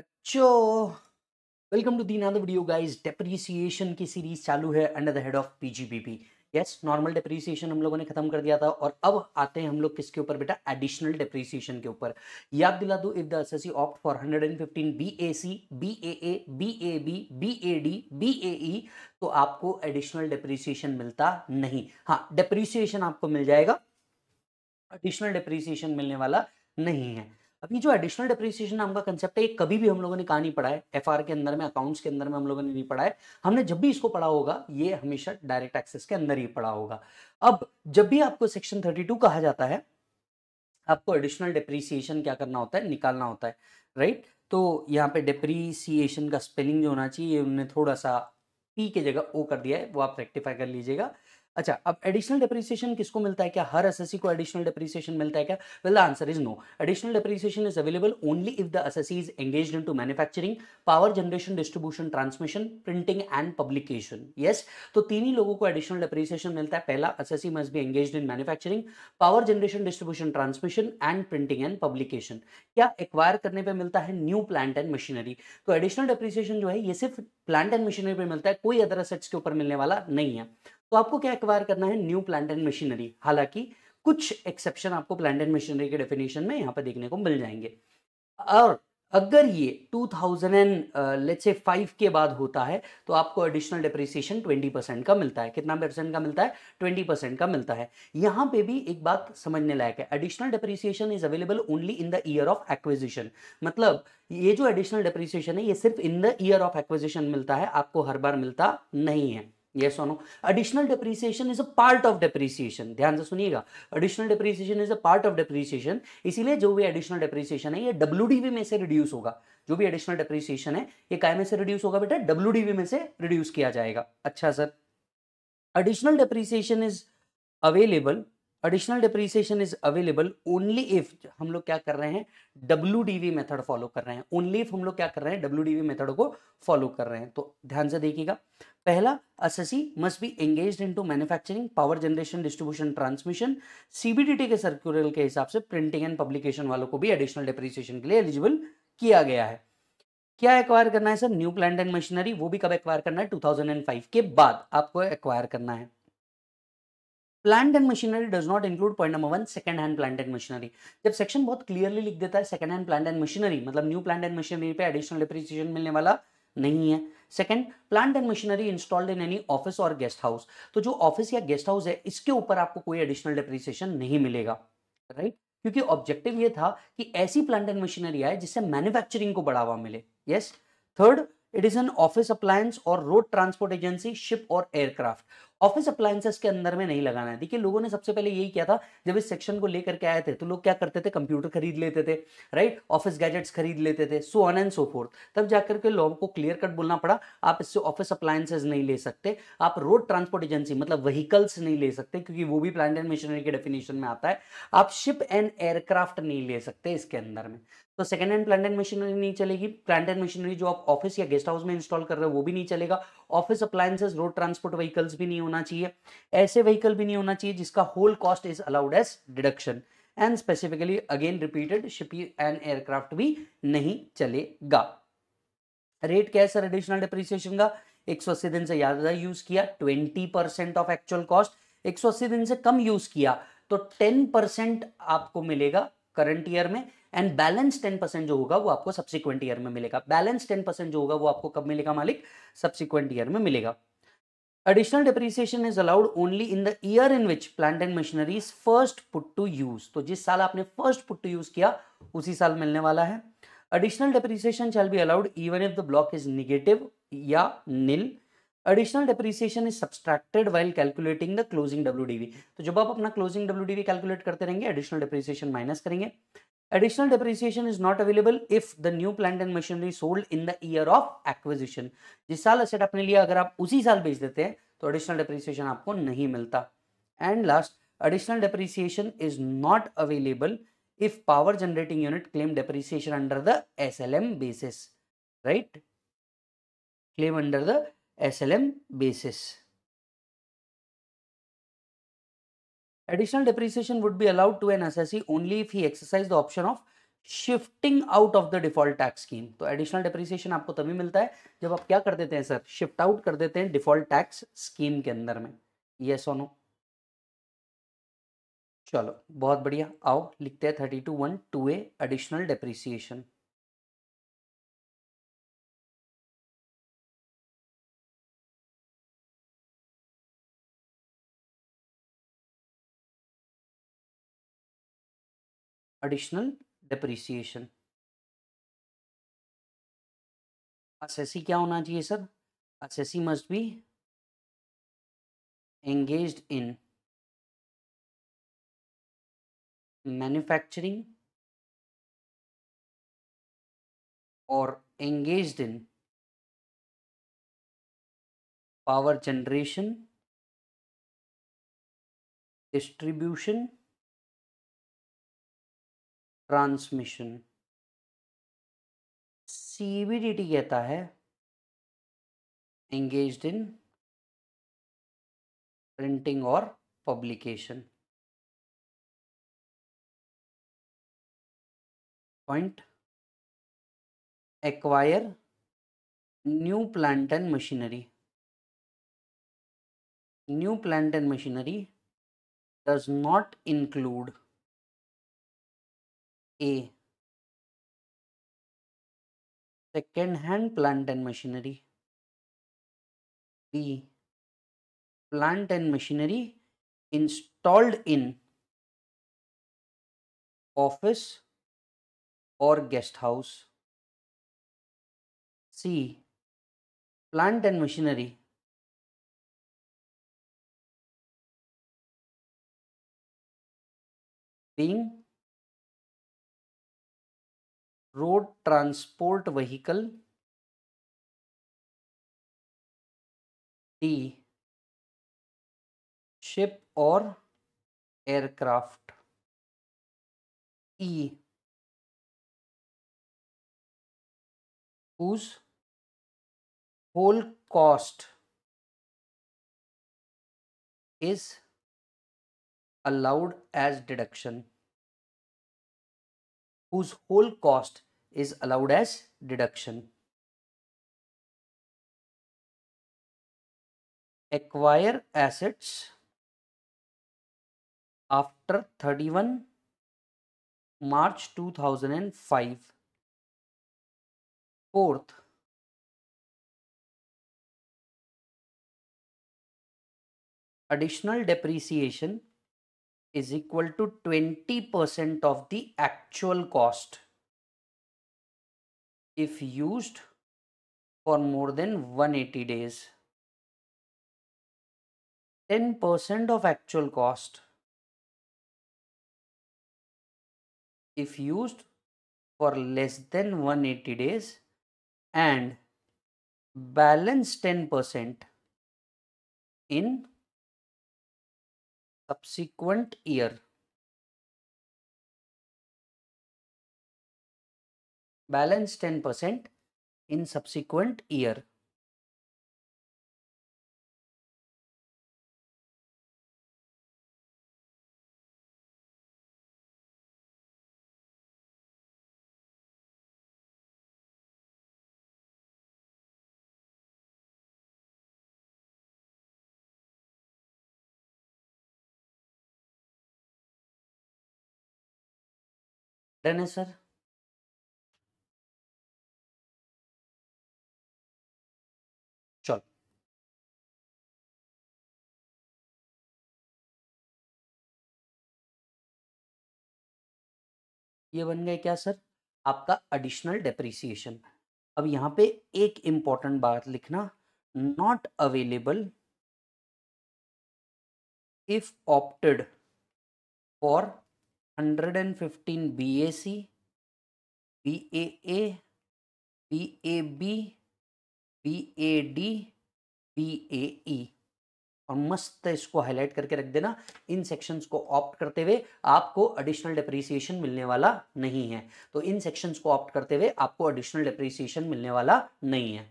अच्छो welcome to दिन video guys depreciation की सीरीज चालू है under the head of PGBP yes normal depreciation हम लोगों ने खत्म कर दिया था और अब आते हैं हम लोग किसके ऊपर बेटा एडिशनल डेप्रिसिएशन के ऊपर याद दिला दू if the SSC opt for 115 BAC BAA BAB BAD BAE तो आपको एडिशनल डेप्रिसिएशन मिलता नहीं हाँ डेप्रिसिएशन आपको मिल जाएगा एडिशनल डेप्रिसिएशन मिलने वाला नहीं है अभी जो एडिशनल डिप्रिसिएशन नाम का कंसेप्ट है ये कभी भी हम लोगों ने कहा नहीं पढ़ा है एफ के अंदर में अकाउंट्स के अंदर में हम लोगों ने नहीं पढ़ा है हमने जब भी इसको पढ़ा होगा ये हमेशा डायरेक्ट एक्सेस के अंदर ही पढ़ा होगा अब जब भी आपको सेक्शन थर्टी कहा जाता है आपको एडिशनल डिप्रिसिएशन क्या करना होता है निकालना होता है राइट तो यहाँ पे डिप्रीसिएशन का स्पेलिंग जो होना चाहिए उन्होंने थोड़ा सा पी के जगह ओ कर दिया है वो आप रेक्टिफाई कर लीजिएगा अच्छा अब एडिशनल डिप्रिसिएशन किसको मिलता है क्या हर एसएससी को एडिशनल डिप्रिसिएशन मिलता है क्या well the answer is no additional depreciation is available only if the SSC is engaged into manufacturing power generation distribution transmission printing and publication yes तो तीन ही लोगों को एडिशनल डिप्रिसिएशन मिलता है पहला SSC must be engaged in manufacturing power generation distribution transmission and printing and publication क्या acquire करने पे मिलता है न्यू प्लांट एंड मशीनरी तो एडिशनल डिप्रिसिएशन जो है ये सिर्फ प्लांट एंड मशीनरी पे मिलता है कोई अदर असेट्स के ऊपर मिलने वाला नहीं है तो आपको क्या एक्वायर करना है न्यू प्लांट एंड मशीनरी हालांकि कुछ एक्सेप्शन आपको प्लांट एंड मशीनरी के डेफिनेशन में यहाँ पर देखने को मिल जाएंगे और अगर ये 2000 एंड लेट से फाइव के बाद होता है तो आपको एडिशनल डिप्रिसिएशन 20 परसेंट का मिलता है कितना परसेंट का मिलता है 20 परसेंट का मिलता है यहाँ पे भी एक बात समझने लायक है additional depreciation is available only in the year of acquisition मतलब ये जो एडिशनल डिप्रिसिएशन है ये सिर्फ in the year of acquisition मिलता है आपको हर बार मिलता नहीं है yes or no additional depreciation is a part of depreciation ध्यान से सुनिएगा additional depreciation is a part of depreciation इसीलिए जो भी additional depreciation है ये WDV में से reduce होगा जो भी additional depreciation है ये काय में से reduce होगा बेटा WDV में से reduce किया जाएगा अच्छा sir additional depreciation is available additional depreciation is available only if हम लोग क्या कर रहे हैं डब्ल्यू डी मेथड फॉलो कर रहे हैं ओनली इफ हम लोग क्या कर रहे हैं डब्ल्यू डी मेथड को फॉलो कर रहे हैं तो ध्यान से देखिएगा पहला assessee must be engage in to manufacturing power generation distribution transmission CBDT के सर्कुलर के हिसाब से प्रिंटिंग एंड पब्लिकेशन वालों को भी एडिशनल डिप्रिसिएशन के लिए एलिजिबल किया गया है क्या एक्वायर करना है sir new plant and machinery वो भी कब एक्वायर करना है 2005 के बाद आपको एक्वायर करना है plant and machinery does not include point number one second hand plant and machinery जब सेक्शन बहुत क्लियरली लिख देता है second hand plant and machinery मतलब न्यू प्लांट एंड मशीनरी पे एडिशनल डिप्रिसिएशन मिलने वाला नहीं है second plant and machinery installed in any office और गेस्ट हाउस तो जो ऑफिस या गेस्ट हाउस है इसके ऊपर आपको कोई एडिशनल डिप्रिसिएशन नहीं मिलेगा राइट right? क्योंकि ऑब्जेक्टिव ये था कि ऐसी प्लांट एंड मशीनरी आए जिससे मैन्युफैक्चरिंग को बढ़ावा मिले yes third it is an office appliance और रोड ट्रांसपोर्ट एजेंसी शिप और एयरक्राफ्ट ऑफिस अप्लायंसेस के अंदर में नहीं लगाना है देखिए लोगों ने सबसे पहले यही किया था जब इस सेक्शन को लेकर के आए थे तो लोग क्या करते थे कंप्यूटर खरीद लेते थे राइट ऑफिस गैजेट्स खरीद लेते थे so on and so forth तब जाकर के लोगों को क्लियर कट बोलना पड़ा आप इससे ऑफिस अप्लायंसेज नहीं ले सकते आप रोड ट्रांसपोर्ट एजेंसी मतलब वहीकल्स नहीं ले सकते क्योंकि वो भी प्लांट एंड मिशनरी के डेफिनेशन में आता है आप शिप एंड एयरक्राफ्ट नहीं ले सकते इसके अंदर में तो सेकेंड हैंड प्लांटेड मशीनरी नहीं चलेगी प्लांटेड मशीनरी जो आप ऑफिस या गेस्ट हाउस में इंस्टॉल कर रहे हो वो भी नहीं चलेगा office appliances road transport vehicles भी नहीं होना चाहिए ऐसे व्हीकल भी नहीं होना चाहिए जिसका whole cost is allowed as deduction and specifically again repeated ship and aircraft भी नहीं चलेगा रेट क्या है सर एडिशनल डिप्रिसिएशन का एक सौ अस्सी दिन से ज्यादा यूज किया twenty percent of actual cost एक सौ अस्सी दिन से कम यूज किया तो टेन परसेंट आपको मिलेगा करंट ईयर में एंड बैलेंस टेन परसेंट जो होगा वो आपको सब्सिक्वेंट ईयर में मिलेगा बैलेंस टेन परसेंट जो होगा वो आपको कब मिलेगा मालिक सब्सिक्वेंट ईयर में मिलेगा additional depreciation is allowed only in the year in which plant and machinery first put to use तो जिस साल आपने फर्स्ट पुट टू यूज किया उसी साल मिलने वाला है additional depreciation shall be allowed even if the block is negative या nil additional depreciation is subtracted while calculating the closing W तो जब आप अपना क्लोजिंग डब्ल्यू डीवी कैलकुलेट करते रहेंगे एडिशनल डिप्रिसिएशन माइनस करेंगे Additional depreciation is not available if the new plant and machinery sold in the year of acquisition. जिस साल asset आपने लिया अगर आप उसी साल बेच देते हैं तो एडिशनल डेप्रिसिएशन आपको नहीं मिलता and last additional depreciation is not available if power generating unit claim depreciation under the SLM basis right claim under the SLM basis Additional depreciation would be allowed to an assessee only if he exercise the option of shifting out of the default tax scheme तो additional depreciation आपको तभी मिलता है जब आप क्या कर देते हैं सर शिफ्ट आउट कर देते हैं डिफॉल्ट टैक्स स्कीम के अंदर में यस और नो चलो बहुत बढ़िया आओ लिखते हैं thirty two one two A additional depreciation additional depreciation. Assessee क्या होना चाहिए sir Assessee must be engaged in manufacturing or engaged in power generation distribution transmission CBDT कहता है एंगेज इन प्रिंटिंग और publication point acquire new plant and machinery new plant and machinery does not include a second hand plant and machinery B plant and machinery installed in office और guest house C plant and machinery being road transport vehicle D ship और aircraft E whose whole cost is allowed as deduction whose whole cost is allowed as deduction. Acquire assets after 31 March 2005. Fourth, additional depreciation is equal to 20% of the actual cost if used for more than 180 days. 10% of actual cost if used for less than 180 days and balance 10% in subsequent year. Balance 10% in subsequent year. Done है sir चलो ये बन गए क्या sir आपका additional depreciation अब यहाँ पे एक इंपॉर्टेंट बात लिखना not available if opted for hundred and fifteen B A C B A A B A B B A D B A E और मस्त इसको हाईलाइट करके रख देना इन सेक्शंस को ऑप्ट करते हुए आपको एडिशनल डिप्रिसिएशन मिलने वाला नहीं है तो इन सेक्शंस को ऑप्ट करते हुए आपको एडिशनल डिप्रिसिएशन मिलने वाला नहीं है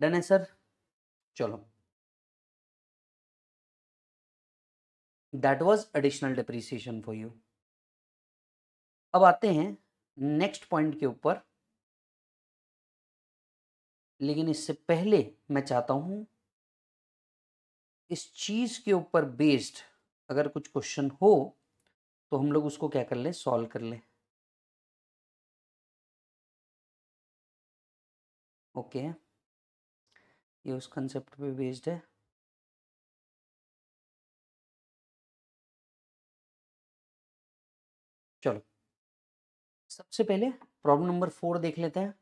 डन है सर चलो that was additional depreciation for you अब आते हैं नेक्स्ट पॉइंट के ऊपर लेकिन इससे पहले मैं चाहता हूं इस चीज के ऊपर बेस्ड अगर कुछ क्वेश्चन हो तो हम लोग उसको क्या कर लें सॉल्व कर लें ओके okay. ये उस कंसेप्ट पे बेस्ड है चलो सबसे पहले प्रॉब्लम नंबर फोर देख लेते हैं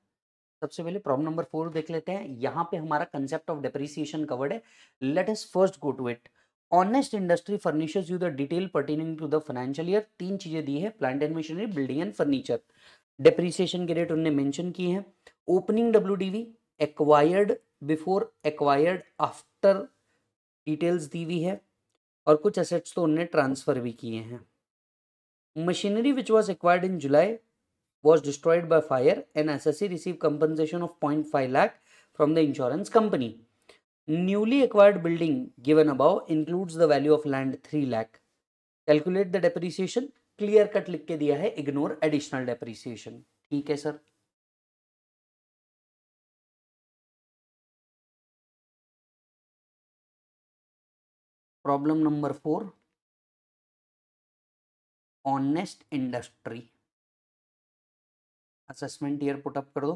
सबसे पहले प्रॉब्लम नंबर फोर देख लेते हैं यहाँ पे हमारा कंसेप्ट ऑफ डेप्रिसिएशन कवर्ड है let us first go to it honest industry furnishes you the detail pertaining to the financial year तीन चीजें दी है plant and machinery building and furniture depreciation के रेट उन्होंने मेंशन किए हैं opening W D V acquired before acquired after details दी हुई है और कुछ एसेट्स तो उनने ट्रांसफ़र भी किए हैं machinery which was acquired in July was destroyed by fire and S S C receive compensation of point five lakh from the insurance company newly acquired building given above includes the value of land three lakh calculate the depreciation clear cut लिख के दिया है ignore additional depreciation ठीक है sir problem number four honest industry assessment year put up कर दो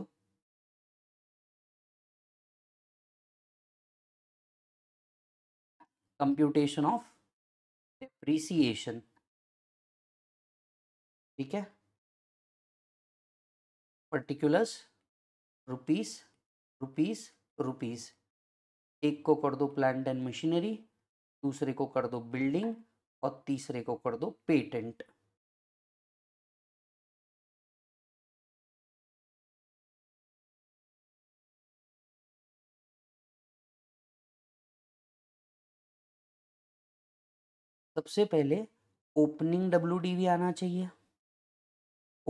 computation of depreciation ठीक है पर्टिकुलर्स रुपीस रुपीस रुपीस एक को कर दो प्लांट एंड मशीनरी दूसरे को कर दो बिल्डिंग और तीसरे को कर दो पेटेंट सबसे पहले ओपनिंग डब्ल्यू डीवी आना चाहिए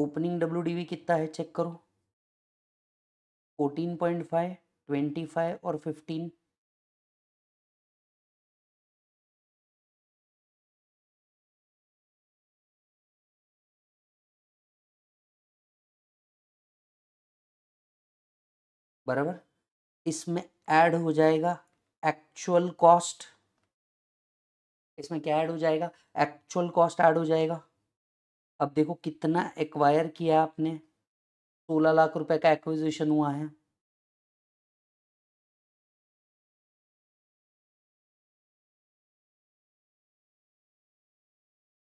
ओपनिंग डब्ल्यू कितना है चेक करो fourteen point five twenty five और फिफ्टीन बराबर इसमें ऐड हो जाएगा एक्चुअल कॉस्ट इसमें क्या ऐड हो जाएगा एक्चुअल कॉस्ट ऐड हो जाएगा अब देखो कितना एक्वायर किया आपने सोलह लाख रुपए का एक्विजिशन हुआ है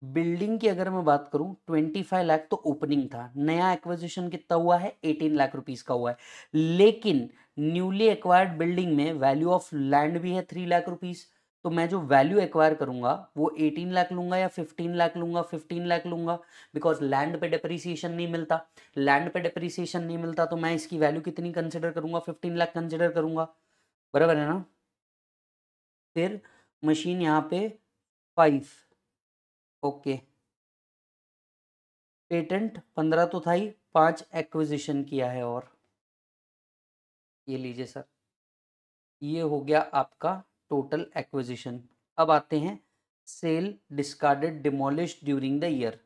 बिल्डिंग की अगर मैं बात करूं 25 लाख तो ओपनिंग था नया एक्विजिशन कितना हुआ है 18 लाख रुपीस का हुआ है लेकिन न्यूली एक्वायर्ड बिल्डिंग में वैल्यू ऑफ लैंड भी है थ्री लाख रुपीस तो मैं जो वैल्यू एक्वायर करूंगा वो 18 लाख लूंगा या 15 लाख लूंगा 15 लाख लूंगा बिकॉज लैंड पे डिप्रिसिएशन नहीं मिलता लैंड पे डिप्रिसिएशन नहीं मिलता तो मैं इसकी वैल्यू कितनी कंसिडर करूंगा फिफ्टीन लाख कंसिडर करूंगा बराबर है ना फिर मशीन यहाँ पे फाइव ओके पेटेंट पंद्रह तो था ही पांच एक्विजिशन किया है और ये लीजिए सर ये हो गया आपका टोटल एक्विजिशन अब आते हैं sale discarded demolish during the year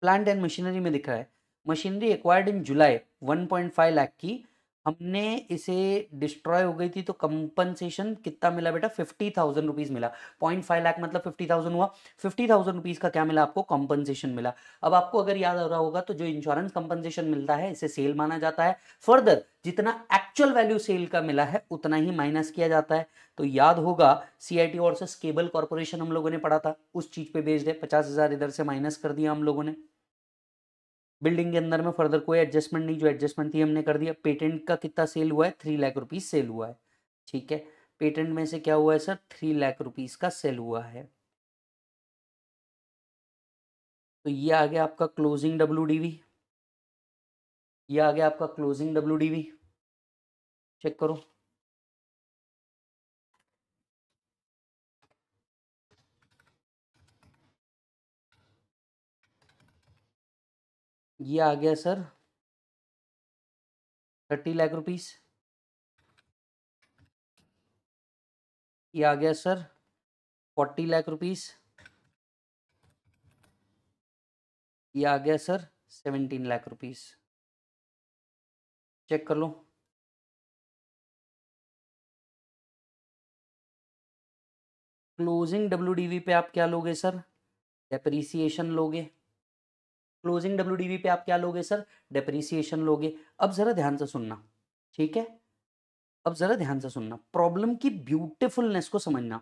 plant and machinery में दिख रहा है machinery acquired in July 1.5 lakh की हमने इसे डिस्ट्रॉय हो गई थी तो कंपनसेशन कितना मिला बेटा फिफ्टी थाउजेंड रुपीज मिला पॉइंट फाइव लाख मतलब फिफ्टी थाउजेंड हुआ फिफ्टी थाउजेंड रुपीज का क्या मिला आपको कंपनसेशन मिला अब आपको अगर याद आ रहा होगा तो जो इंश्योरेंस कंपनसेशन मिलता है इसे सेल माना जाता है फर्दर जितना एक्चुअल वैल्यू सेल का मिला है उतना ही माइनस किया जाता है तो याद होगा सीआईटी और केबल कॉर्पोरेशन हम लोगों ने पढ़ा था उस चीज पे बेस्ड है पचास हजार इधर से माइनस कर दिया हम लोगों ने बिल्डिंग के अंदर में फर्दर कोई एडजस्टमेंट नहीं जो एडजस्टमेंट थी हमने कर दिया पेटेंट का कितना सेल हुआ है थ्री लाख रुपीज़ सेल हुआ है ठीक है पेटेंट में से क्या हुआ है सर थ्री लाख रुपीज़ का सेल हुआ है तो ये आ गया आपका क्लोजिंग डब्ल्यू डी ये आ गया आपका क्लोजिंग डब्ल्यू डी चेक करो ये आ गया सर थर्टी लाख रुपीस ये आ गया सर फोर्टी लाख रुपीस ये आ गया sir seventeen lakh rupees check कर लो क्लोजिंग डब्ल्यू पे आप क्या लोगे सर डेप्रीसिएशन लोगे क्लोजिंग डब्ल्यू पे आप क्या लोगे सर डेप्रीसिएशन लोगे अब ज़रा ध्यान से सुनना ठीक है अब ज़रा ध्यान से सुनना प्रॉब्लम की ब्यूटिफुलनेस को समझना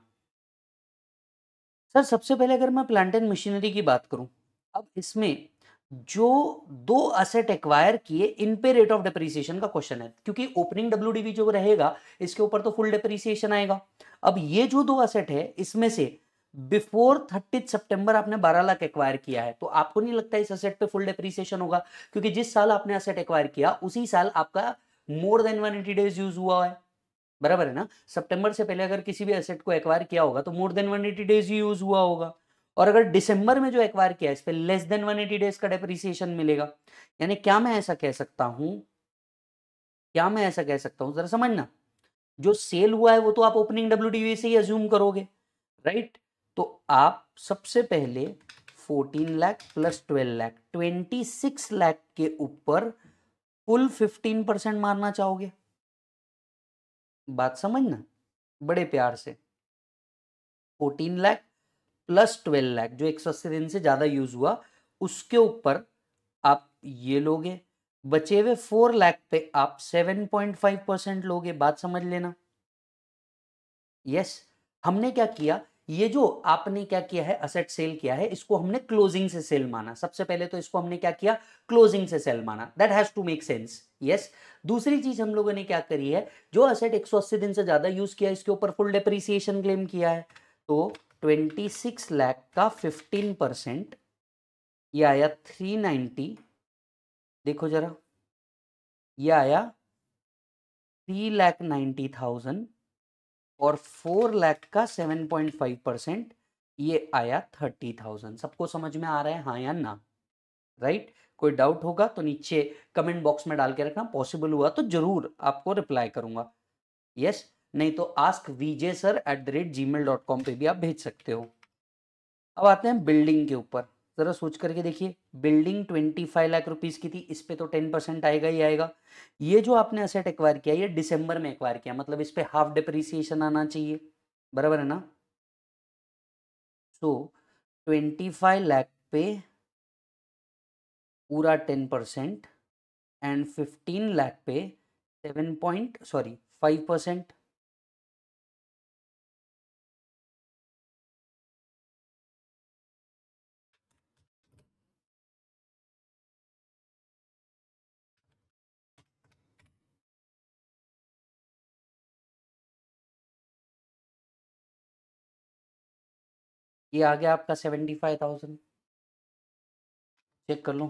सर सबसे पहले अगर मैं प्लांट एंड मशीनरी की बात करूं अब इसमें जो दो असेट एक्वायर किए इन पे रेट ऑफ डिप्रिसिएशन का क्वेश्चन है क्योंकि ओपनिंग डब्ल्यू जो रहेगा इसके ऊपर तो फुल डिप्रिसिएशन आएगा अब ये जो दो असेट है इसमें से बिफोर थर्टी सितंबर आपने 12 लाख एक्वायर किया है तो आपको नहीं लगता इस असेट पे फुल डिप्रिसिएशन होगा क्योंकि जिस साल आपने असेट एक्वायर किया उसी साल आपका मोर देन 180 डेज यूज हुआ है बराबर है ना सितंबर से पहले अगर किसी भी असेट को एक्वायर किया होगा तो मोर देन 180 डेज ही यूज हुआ होगा और अगर दिसंबर में जो एक्वायर किया इस पर लेस देन 180 डेज का डेप्रिसिएशन मिलेगा यानी क्या मैं ऐसा कह सकता हूं क्या मैं ऐसा कह सकता हूं जरा समझना जो सेल हुआ है वो तो आप ओपनिंग डब्ल्यू से ही एज्यूम करोगे राइट तो आप सबसे पहले 14 लाख प्लस 12 लाख 26 लाख के ऊपर कुल 15 परसेंट मारना चाहोगे बात समझना बड़े प्यार से 14 लाख प्लस 12 लाख जो एक सौ अस्सी दिन से ज़्यादा यूज हुआ उसके ऊपर आप ये लोगे बचे हुए फोर लाख पे आप सेवन पॉइंट फाइव परसेंट लोगे बात समझ लेना यस yes, हमने क्या किया ये जो आपने क्या किया है असेट सेल किया है इसको हमने क्लोजिंग से सेल माना सबसे पहले तो इसको हमने क्या किया क्लोजिंग से सेल माना that has to make sense yes दूसरी चीज हम लोगों ने क्या करी है जो असेट 180 दिन से ज्यादा यूज किया इसके ऊपर फुल डेप्रिसिएशन क्लेम किया है तो 26 लाख का 15 परसेंट यह आया 390 देखो जरा यह आया थ्री लैख नाइन्टी थाउजेंड और फोर लैख का सेवन पॉइंट फाइव परसेंट ये आया थर्टी थाउजेंड सबको समझ में आ रहा है हाँ या ना राइट कोई डाउट होगा तो नीचे कमेंट बॉक्स में डाल के रखना पॉसिबल हुआ तो जरूर आपको रिप्लाई करूंगा यस yes? नहीं तो ask VJ sir at the rate Gmail dot com पर भी आप भेज सकते हो अब आते हैं बिल्डिंग के ऊपर ज़रा सोच करके देखिए building twenty five lakh rupees की थी इस पर तो टेन परसेंट आएगा ही आएगा ये जो आपने असेट एक्वायर किया ये दिसंबर में एक्वायर किया मतलब इस पर हाफ डिप्रिसिएशन आना चाहिए बराबर है ना सो ट्वेंटी फाइव लाख पे पूरा ten percent and fifteen lakh पे seven point sorry five percent ये आ गया आपका सेवेंटी फाइव थाउजेंड चेक कर लो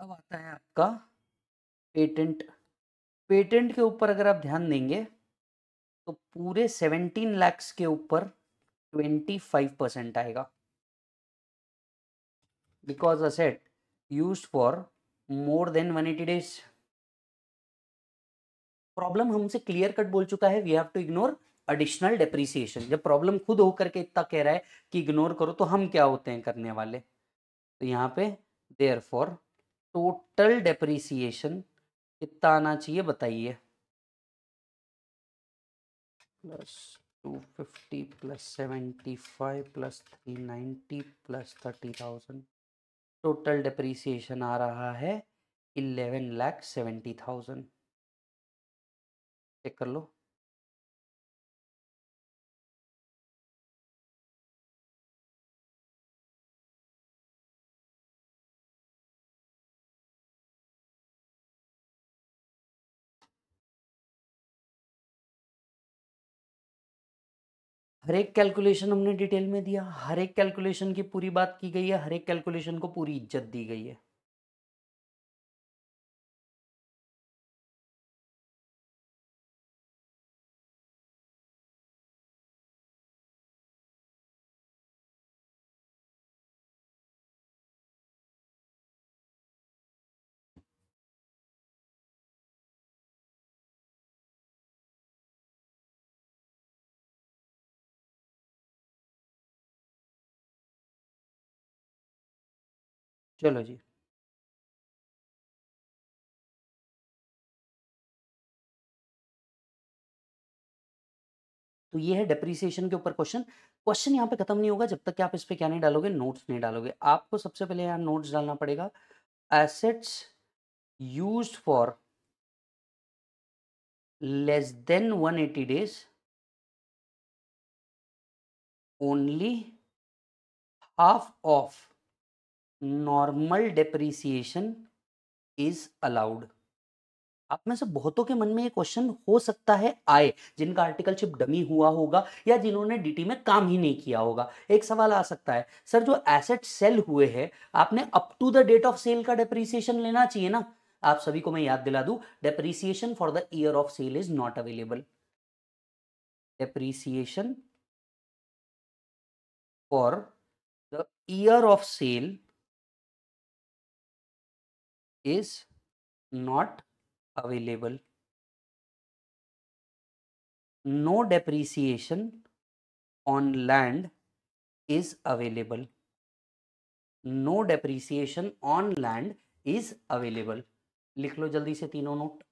अब आता है आपका पेटेंट पेटेंट के ऊपर अगर आप ध्यान देंगे तो पूरे सेवेंटीन लैक्स के ऊपर ट्वेंटी फाइव परसेंट आएगा because asset use for more than one eighty days problem हमसे क्लियर कट बोल चुका है we have to ignore additional depreciation जब प्रॉब्लम खुद होकर के इतना कह रहा है कि इग्नोर करो तो हम क्या होते हैं करने वाले तो यहाँ पे देयर फॉर टोटल डेप्रीसिएशन कितना आना चाहिए बताइए plus two fifty plus seventy five plus three ninety plus thirty thousand total depreciation आ रहा है eleven lakh seventy thousand check कर लो हर एक कैलकुलेशन हमने डिटेल में दिया हर एक कैलकुलेशन की पूरी बात की गई है हर एक कैलकुलेशन को पूरी इज्जत दी गई है चलो जी। तो ये है डेप्रिसिएशन के ऊपर क्वेश्चन। क्वेश्चन यहाँ पे खत्म नहीं होगा जब तक कि आप इस पे क्या नहीं डालोगे नोट्स नहीं डालोगे। आपको सबसे पहले यहाँ नोट्स डालना पड़ेगा assets use for less than 180 days only half of normal depreciation is allowed आप में से बहुतों के मन में ये क्वेश्चन हो सकता है आए जिनका आर्टिकलशिप डमी हुआ होगा या जिन्होंने डीटी में काम ही नहीं किया होगा एक सवाल आ सकता है सर जो एसेट सेल हुए हैं आपने up to the date of sale का डेप्रीसिएशन लेना चाहिए ना आप सभी को मैं याद दिला दू depreciation for the year of sale is not available depreciation for the year of sale is not available. No depreciation on land is available. No depreciation on land is available. लिख लो जल्दी से तीनों नोट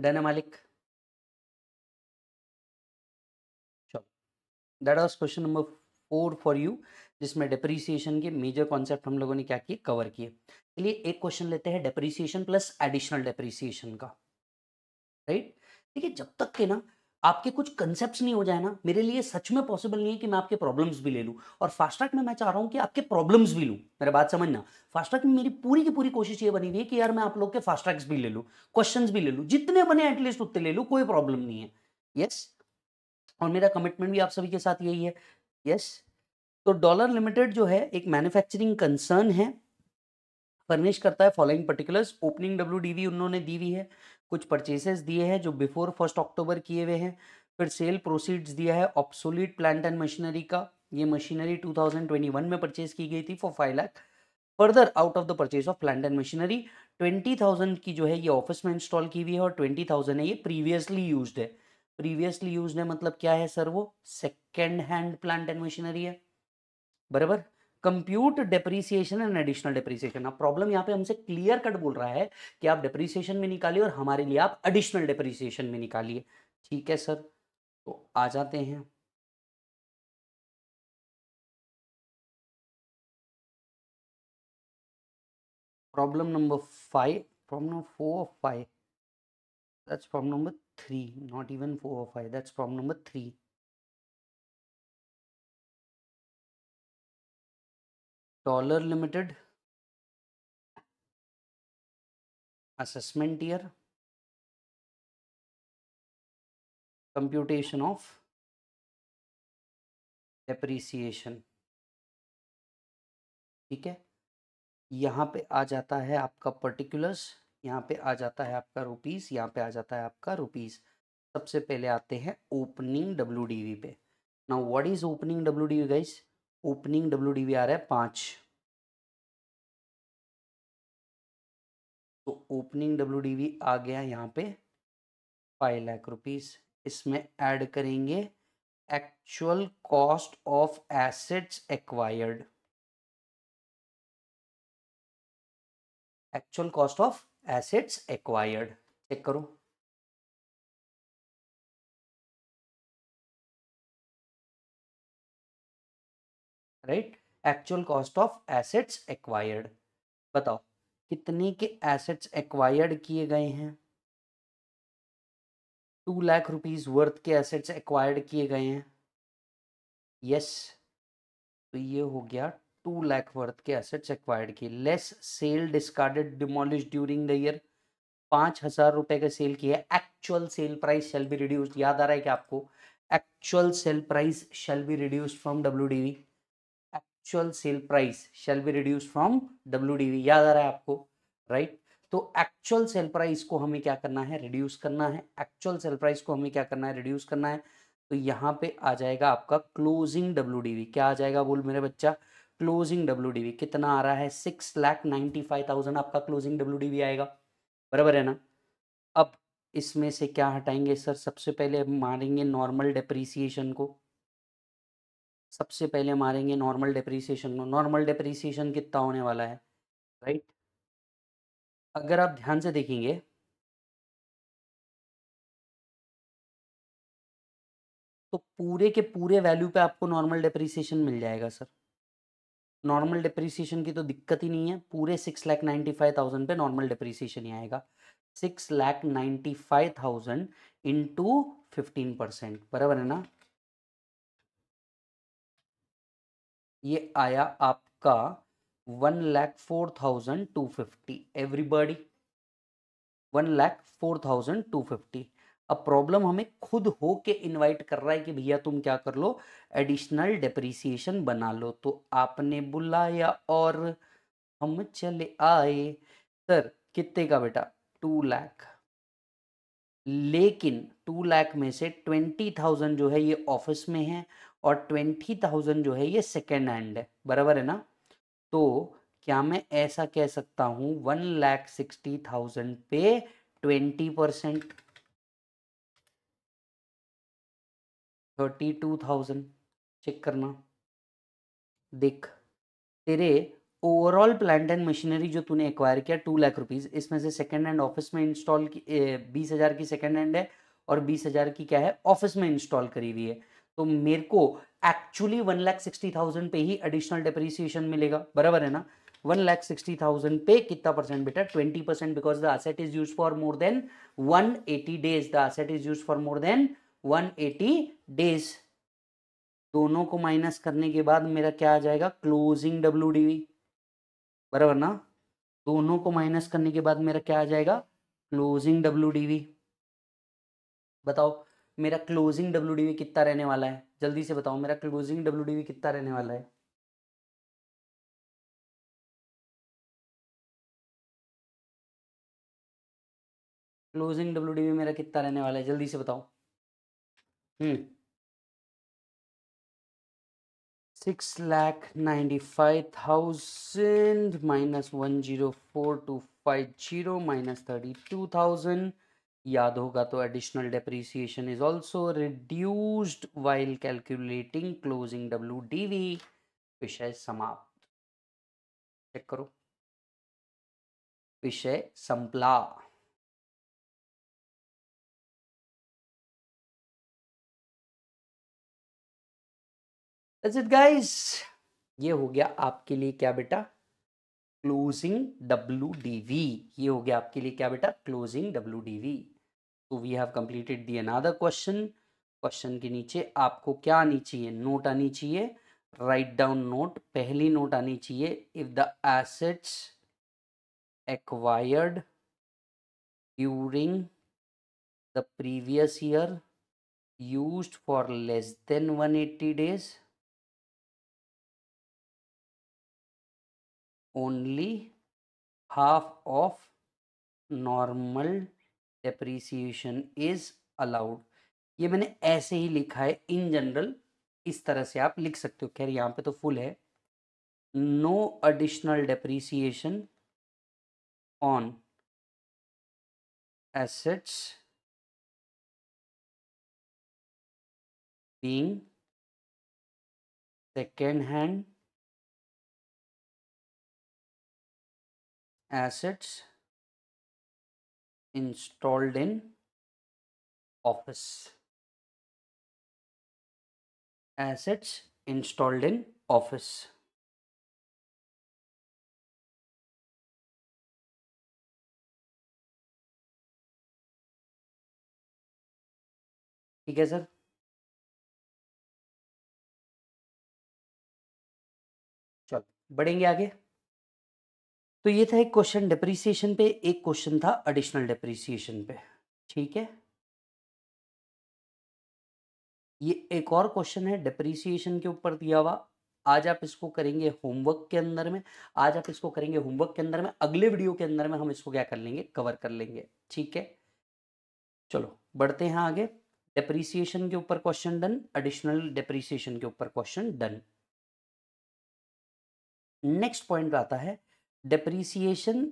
डन है मालिक चलो that was question number four for you जिसमें depreciation के major concept हम लोगों ने क्या किए कवर किए चलिए एक क्वेश्चन लेते हैं डिप्रिसिएशन प्लस एडिशनल डिप्रिसिएशन का राइट right? देखिए जब तक के ना आपके कुछ कंसेप्ट नहीं हो जाए ना मेरे लिए सच में पॉसिबल नहीं है कि मैं आपके प्रॉब्लम्स भी ले लूँ और फास्ट ट्रैक में मैं चाह रहा हूँ कि आपके प्रॉब्लम्स भी लूँ मेरा बात समझना फास्ट ट्रैक में मेरी पूरी की पूरी कोशिश ये बनी हुई है कि यार मैं आप लोग के फास्ट ट्रैक्स भी ले लूँ क्वेश्चन भी ले लूँ जितने बने एटलीस्ट उतने ले लूँ कोई प्रॉब्लम नहीं है यस और मेरा कमिटमेंट भी आप सभी के साथ यही है यस तो डॉलर लिमिटेड जो है एक मैन्युफैक्चरिंग कंसर्न है फर्निश करता है फॉलोइंग पर्टिकुलर्स ओपनिंग डब्ल्यू उन्होंने दी हुई है कुछ परचेसेस दिए हैं जो बिफोर फर्स्ट अक्टूबर किए हुए हैं फिर सेल प्रोसीड्स दिया है ऑप्सोलिट प्लांट एंड मशीनरी का ये मशीनरी 2021 में परचेज की गई थी for five lakh further out of the purchase of plant and machinery 20,000 की जो है ये ऑफिस में इंस्टॉल की हुई है और 20,000 है ये प्रीवियसली यूज है प्रीवियसली यूज है मतलब क्या है सर वो second hand plant and machinery है बराबर compute depreciation and additional depreciation अब प्रॉब्लम यहाँ पे हमसे क्लियर कट बोल रहा है कि आप डेप्रिसिएशन में निकालिए और हमारे लिए आप एडिशनल डेप्रिसिएशन में निकालिए ठीक है सर तो आ जाते हैं problem number five problem number four और five that's problem number three not even four of five that's problem number three dollar limited assessment year computation of depreciation ठीक है यहाँ पे आ जाता है आपका पर्टिकुलर्स यहाँ पे आ जाता है आपका रुपीस यहाँ पे आ जाता है आपका रुपीस सबसे पहले आते हैं ओपनिंग डब्ल्यू पे now what is opening W D guys opening W D है पाँच तो ओपनिंग डब्ल्यू डी आ गया यहाँ पे फाइव लाख रुपीज़ इसमें ऐड करेंगे actual cost of assets acquired actual cost of assets acquired check करो right actual cost of assets acquired बताओ कितने के एसेट्स एक्वायर्ड किए गए हैं टू लाख रुपीज वर्थ के एसेट्स एक्वायर्ड किए गए हैं यस तो ये हो गया टू लाख वर्थ के एसेट्स एक्वायर्ड किए less sale discarded demolish during the year पाँच हजार रुपये का सेल किया actual sale price shall be reduced याद आ रहा है कि आपको actual sale price shall be reduced from W actual sale price shall be reduce from W याद आ रहा है आपको राइट right? तो एक्चुअल सेल प्राइस को हमें क्या करना है रिड्यूस करना है एक्चुअल सेल प्राइस को हमें क्या करना है रिड्यूस करना है तो यहाँ पे आ जाएगा आपका क्लोजिंग डब्ल्यू क्या आ जाएगा बोल मेरे बच्चा क्लोजिंग डब्ल्यू कितना आ रहा है six lakh ninety five thousand आपका क्लोजिंग डब्ल्यू आएगा बराबर है ना अब इसमें से क्या हटाएंगे सर सबसे पहले मारेंगे नॉर्मल डेप्रीसिएशन को सबसे पहले मारेंगे नॉर्मल डिप्रीसिएशन को नॉर्मल डिप्रीसिएशन कितना होने वाला है राइट अगर आप ध्यान से देखेंगे तो पूरे के पूरे वैल्यू पे आपको नॉर्मल डिप्रीसिएशन मिल जाएगा सर नॉर्मल डिप्रीसिएशन की तो दिक्कत ही नहीं है पूरे six lakh ninety five thousand पे नॉर्मल डिप्रीसिएशन ही आएगा six lakh ninety five thousand into fifteen percent बराबर है ना ये आया आपका one lakh four thousand two fifty everybody one lakh four thousand two fifty अब प्रॉब्लम हमें खुद हो के इन्वाइट कर रहा है कि भैया तुम क्या कर लो एडिशनल डेप्रीसिएशन बना लो तो आपने बुलाया और हम चले आए सर कितने का बेटा टू लैख लेकिन टू लैख में से ट्वेंटी थाउजेंड जो है ये ऑफिस में है और ट्वेंटी थाउजेंड जो है ये सेकेंड हैंड है बराबर है ना तो क्या मैं ऐसा कह सकता हूँ वन लैख सिक्सटी थाउजेंड पे twenty percent thirty two thousand check करना देख तेरे ओवरऑल प्लांट एंड मशीनरी जो तूने एक्वायर किया टू लाख रुपीज़ इसमें से सेकेंड हैंड ऑफिस में इंस्टॉल की बीस हज़ार की सेकेंड हैंड है और बीस हज़ार की क्या है ऑफिस में इंस्टॉल करी हुई है तो मेरे को actually one lakh sixty thousand पे ही एडिशनल डिप्रिसिएशन मिलेगा बराबर है ना वन लैख सिक्सटी थाउजेंड पे कितना परसेंट बेटा twenty percent because the asset is use for more than one eighty days the asset is use for more than one eighty days दोनों को माइनस करने के बाद मेरा क्या आ जाएगा क्लोजिंग डब्ल्यू डी बराबर ना दोनों को माइनस करने के बाद मेरा क्या आ जाएगा क्लोजिंग डब्ल्यू डी बताओ मेरा क्लोजिंग डब्ल्यू कितना रहने वाला है जल्दी से बताओ मेरा क्लोजिंग डब्ल्यू कितना रहने वाला है क्लोजिंग डब्ल्यू मेरा कितना रहने वाला है जल्दी से बताओ hmm six lakh ninety five thousand minus one zero four two five zero minus thirty two thousand याद होगा तो additional depreciation is also reduced while calculating closing W D V विषय समाप्त चेक करो विषय संपला गाइस ये हो गया आपके लिए क्या बेटा क्लोजिंग डब्ल्यू डी वी ये हो गया आपके लिए क्या बेटा क्लोजिंग डब्ल्यू डी वी तो we have completed the another question question के नीचे आपको क्या आनी चाहिए नोट आनी चाहिए राइट डाउन नोट पहली नोट आनी चाहिए if the assets acquired during the previous year use for less than one eighty days only half of normal depreciation is allowed ये मैंने ऐसे ही लिखा है इन जनरल इस तरह से आप लिख सकते हो खैर यहाँ पे तो फुल है no additional depreciation on assets being second hand assets installed in office assets installed in office ठीक है सर चलो बढ़ेंगे आगे तो ये था एक क्वेश्चन डिप्रिसिएशन पे एक क्वेश्चन था एडिशनल डिप्रिसिएशन पे ठीक है ये एक और क्वेश्चन है डिप्रिसिएशन के ऊपर दिया हुआ आज आप इसको करेंगे होमवर्क के अंदर में आज आप इसको करेंगे होमवर्क के अंदर में अगले वीडियो के अंदर में हम इसको क्या कर लेंगे कवर कर लेंगे ठीक है चलो बढ़ते हैं आगे डिप्रिसिएशन के ऊपर क्वेश्चन डन एडिशनल डिप्रिसिएशन के ऊपर क्वेश्चन डन नेक्स्ट पॉइंट आता है depreciation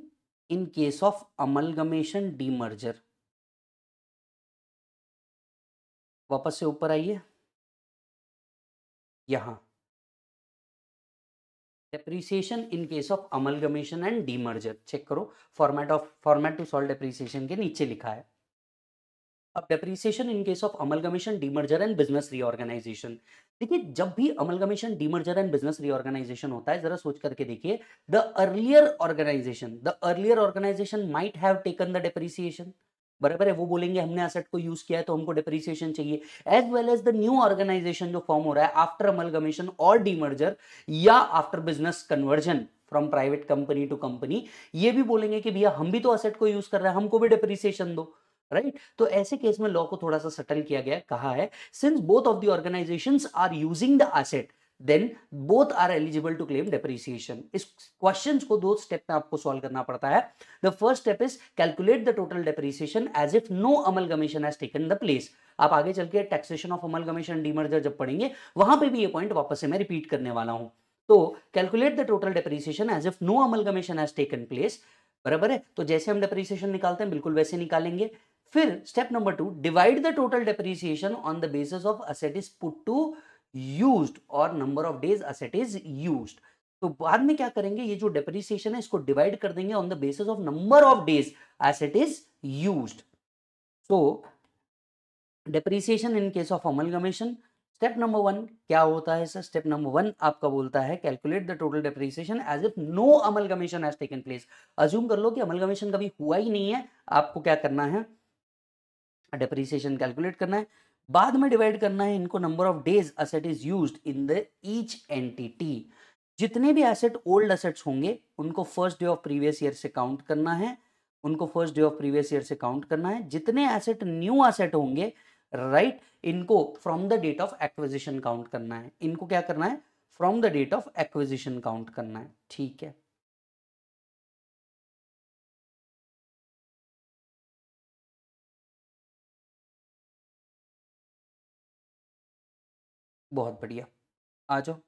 depreciation in case of demerger वापस से ऊपर आइए यहां depreciation in case of amalgamation and demerger check करो format of format to solve depreciation के नीचे लिखा है अब depreciation in case of amalgamation demerger and business reorganisation देखिए जब भी amalgamation demerger and business reorganisation होता है जरा सोच करके देखिए the earlier organisation the earlier organisation might have taken the depreciation बराबर है वो बोलेंगे हमने असेट को यूज किया है तो हमको डिप्रिसिएशन चाहिए as well as the new organisation जो फॉर्म हो रहा है आफ्टर अमलगमेशन और डीमर्जर या after business conversion from private company to company ये भी बोलेंगे कि भैया हम भी तो असेट को यूज कर रहे हैं हमको भी डिप्रिसिएशन दो राइट right? तो ऐसे केस में लॉ को थोड़ा सा सटल किया गया कहा है since both of the organisation are using the asset then both are eligible to claim depreciation इस क्वेश्चन को दो स्टेप में आपको सॉल्व करना पड़ता है the first step is calculate the total depreciation as if no amal amalgamation as taken the place आप आगे चल के taxation of Amal amalgamation demerger जब पढ़ेंगे वहां पे भी ये पॉइंट वापस से मैं रिपीट करने वाला हूं तो calculate the total depreciation as if no amal amalgamation as taken place बराबर है तो जैसे हम डेप्रिसिएशन निकालते हैं बिल्कुल वैसे निकालेंगे फिर step number two divide the total depreciation on the basis of asset is put to used और number of days asset is used तो बाद में क्या करेंगे ये जो डेप्रिसिएशन है इसको डिवाइड कर देंगे on the basis of number of days asset is used so depreciation in case of amalgamation step number one क्या होता है सर स्टेप नंबर वन आपका बोलता है calculate the total depreciation as if no amalgamation has taken place assume कर लो कि amalgamation कभी हुआ ही नहीं है आपको क्या करना है डेप्रीसिएशन कैलकुलेट करना है बाद में डिवाइड करना है इनको number of days asset is use in the each entity जितने भी एसेट ओल्ड असेट्स होंगे उनको first day of previous year से काउंट करना है उनको first day of previous year से काउंट करना है जितने एसेट न्यू एसेट होंगे राइट right, इनको from the date of acquisition count करना है इनको क्या करना है from the date of acquisition count करना है ठीक है बहुत बढ़िया आ जाओ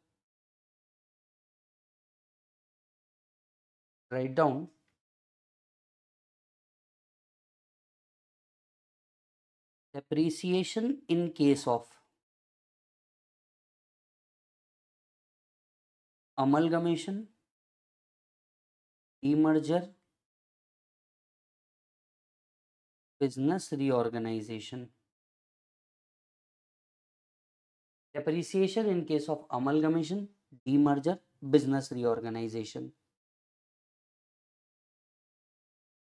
write down depreciation in case of amalgamation demerger business reorganisation Depreciation in case of amalgamation, demerger, business reorganization.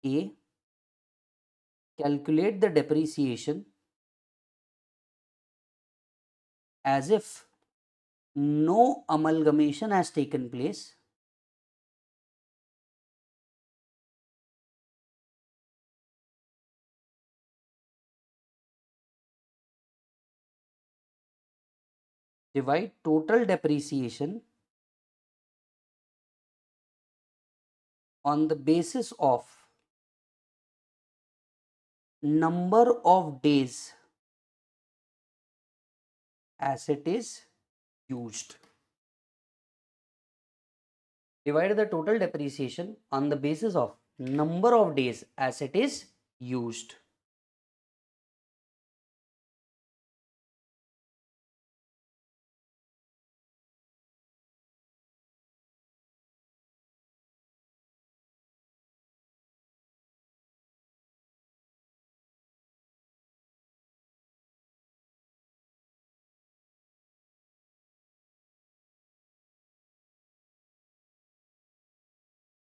A. Calculate the depreciation as if no amalgamation has taken place divide total depreciation on the basis of number of days as it is used. Divide the total depreciation on the basis of number of days as it is used.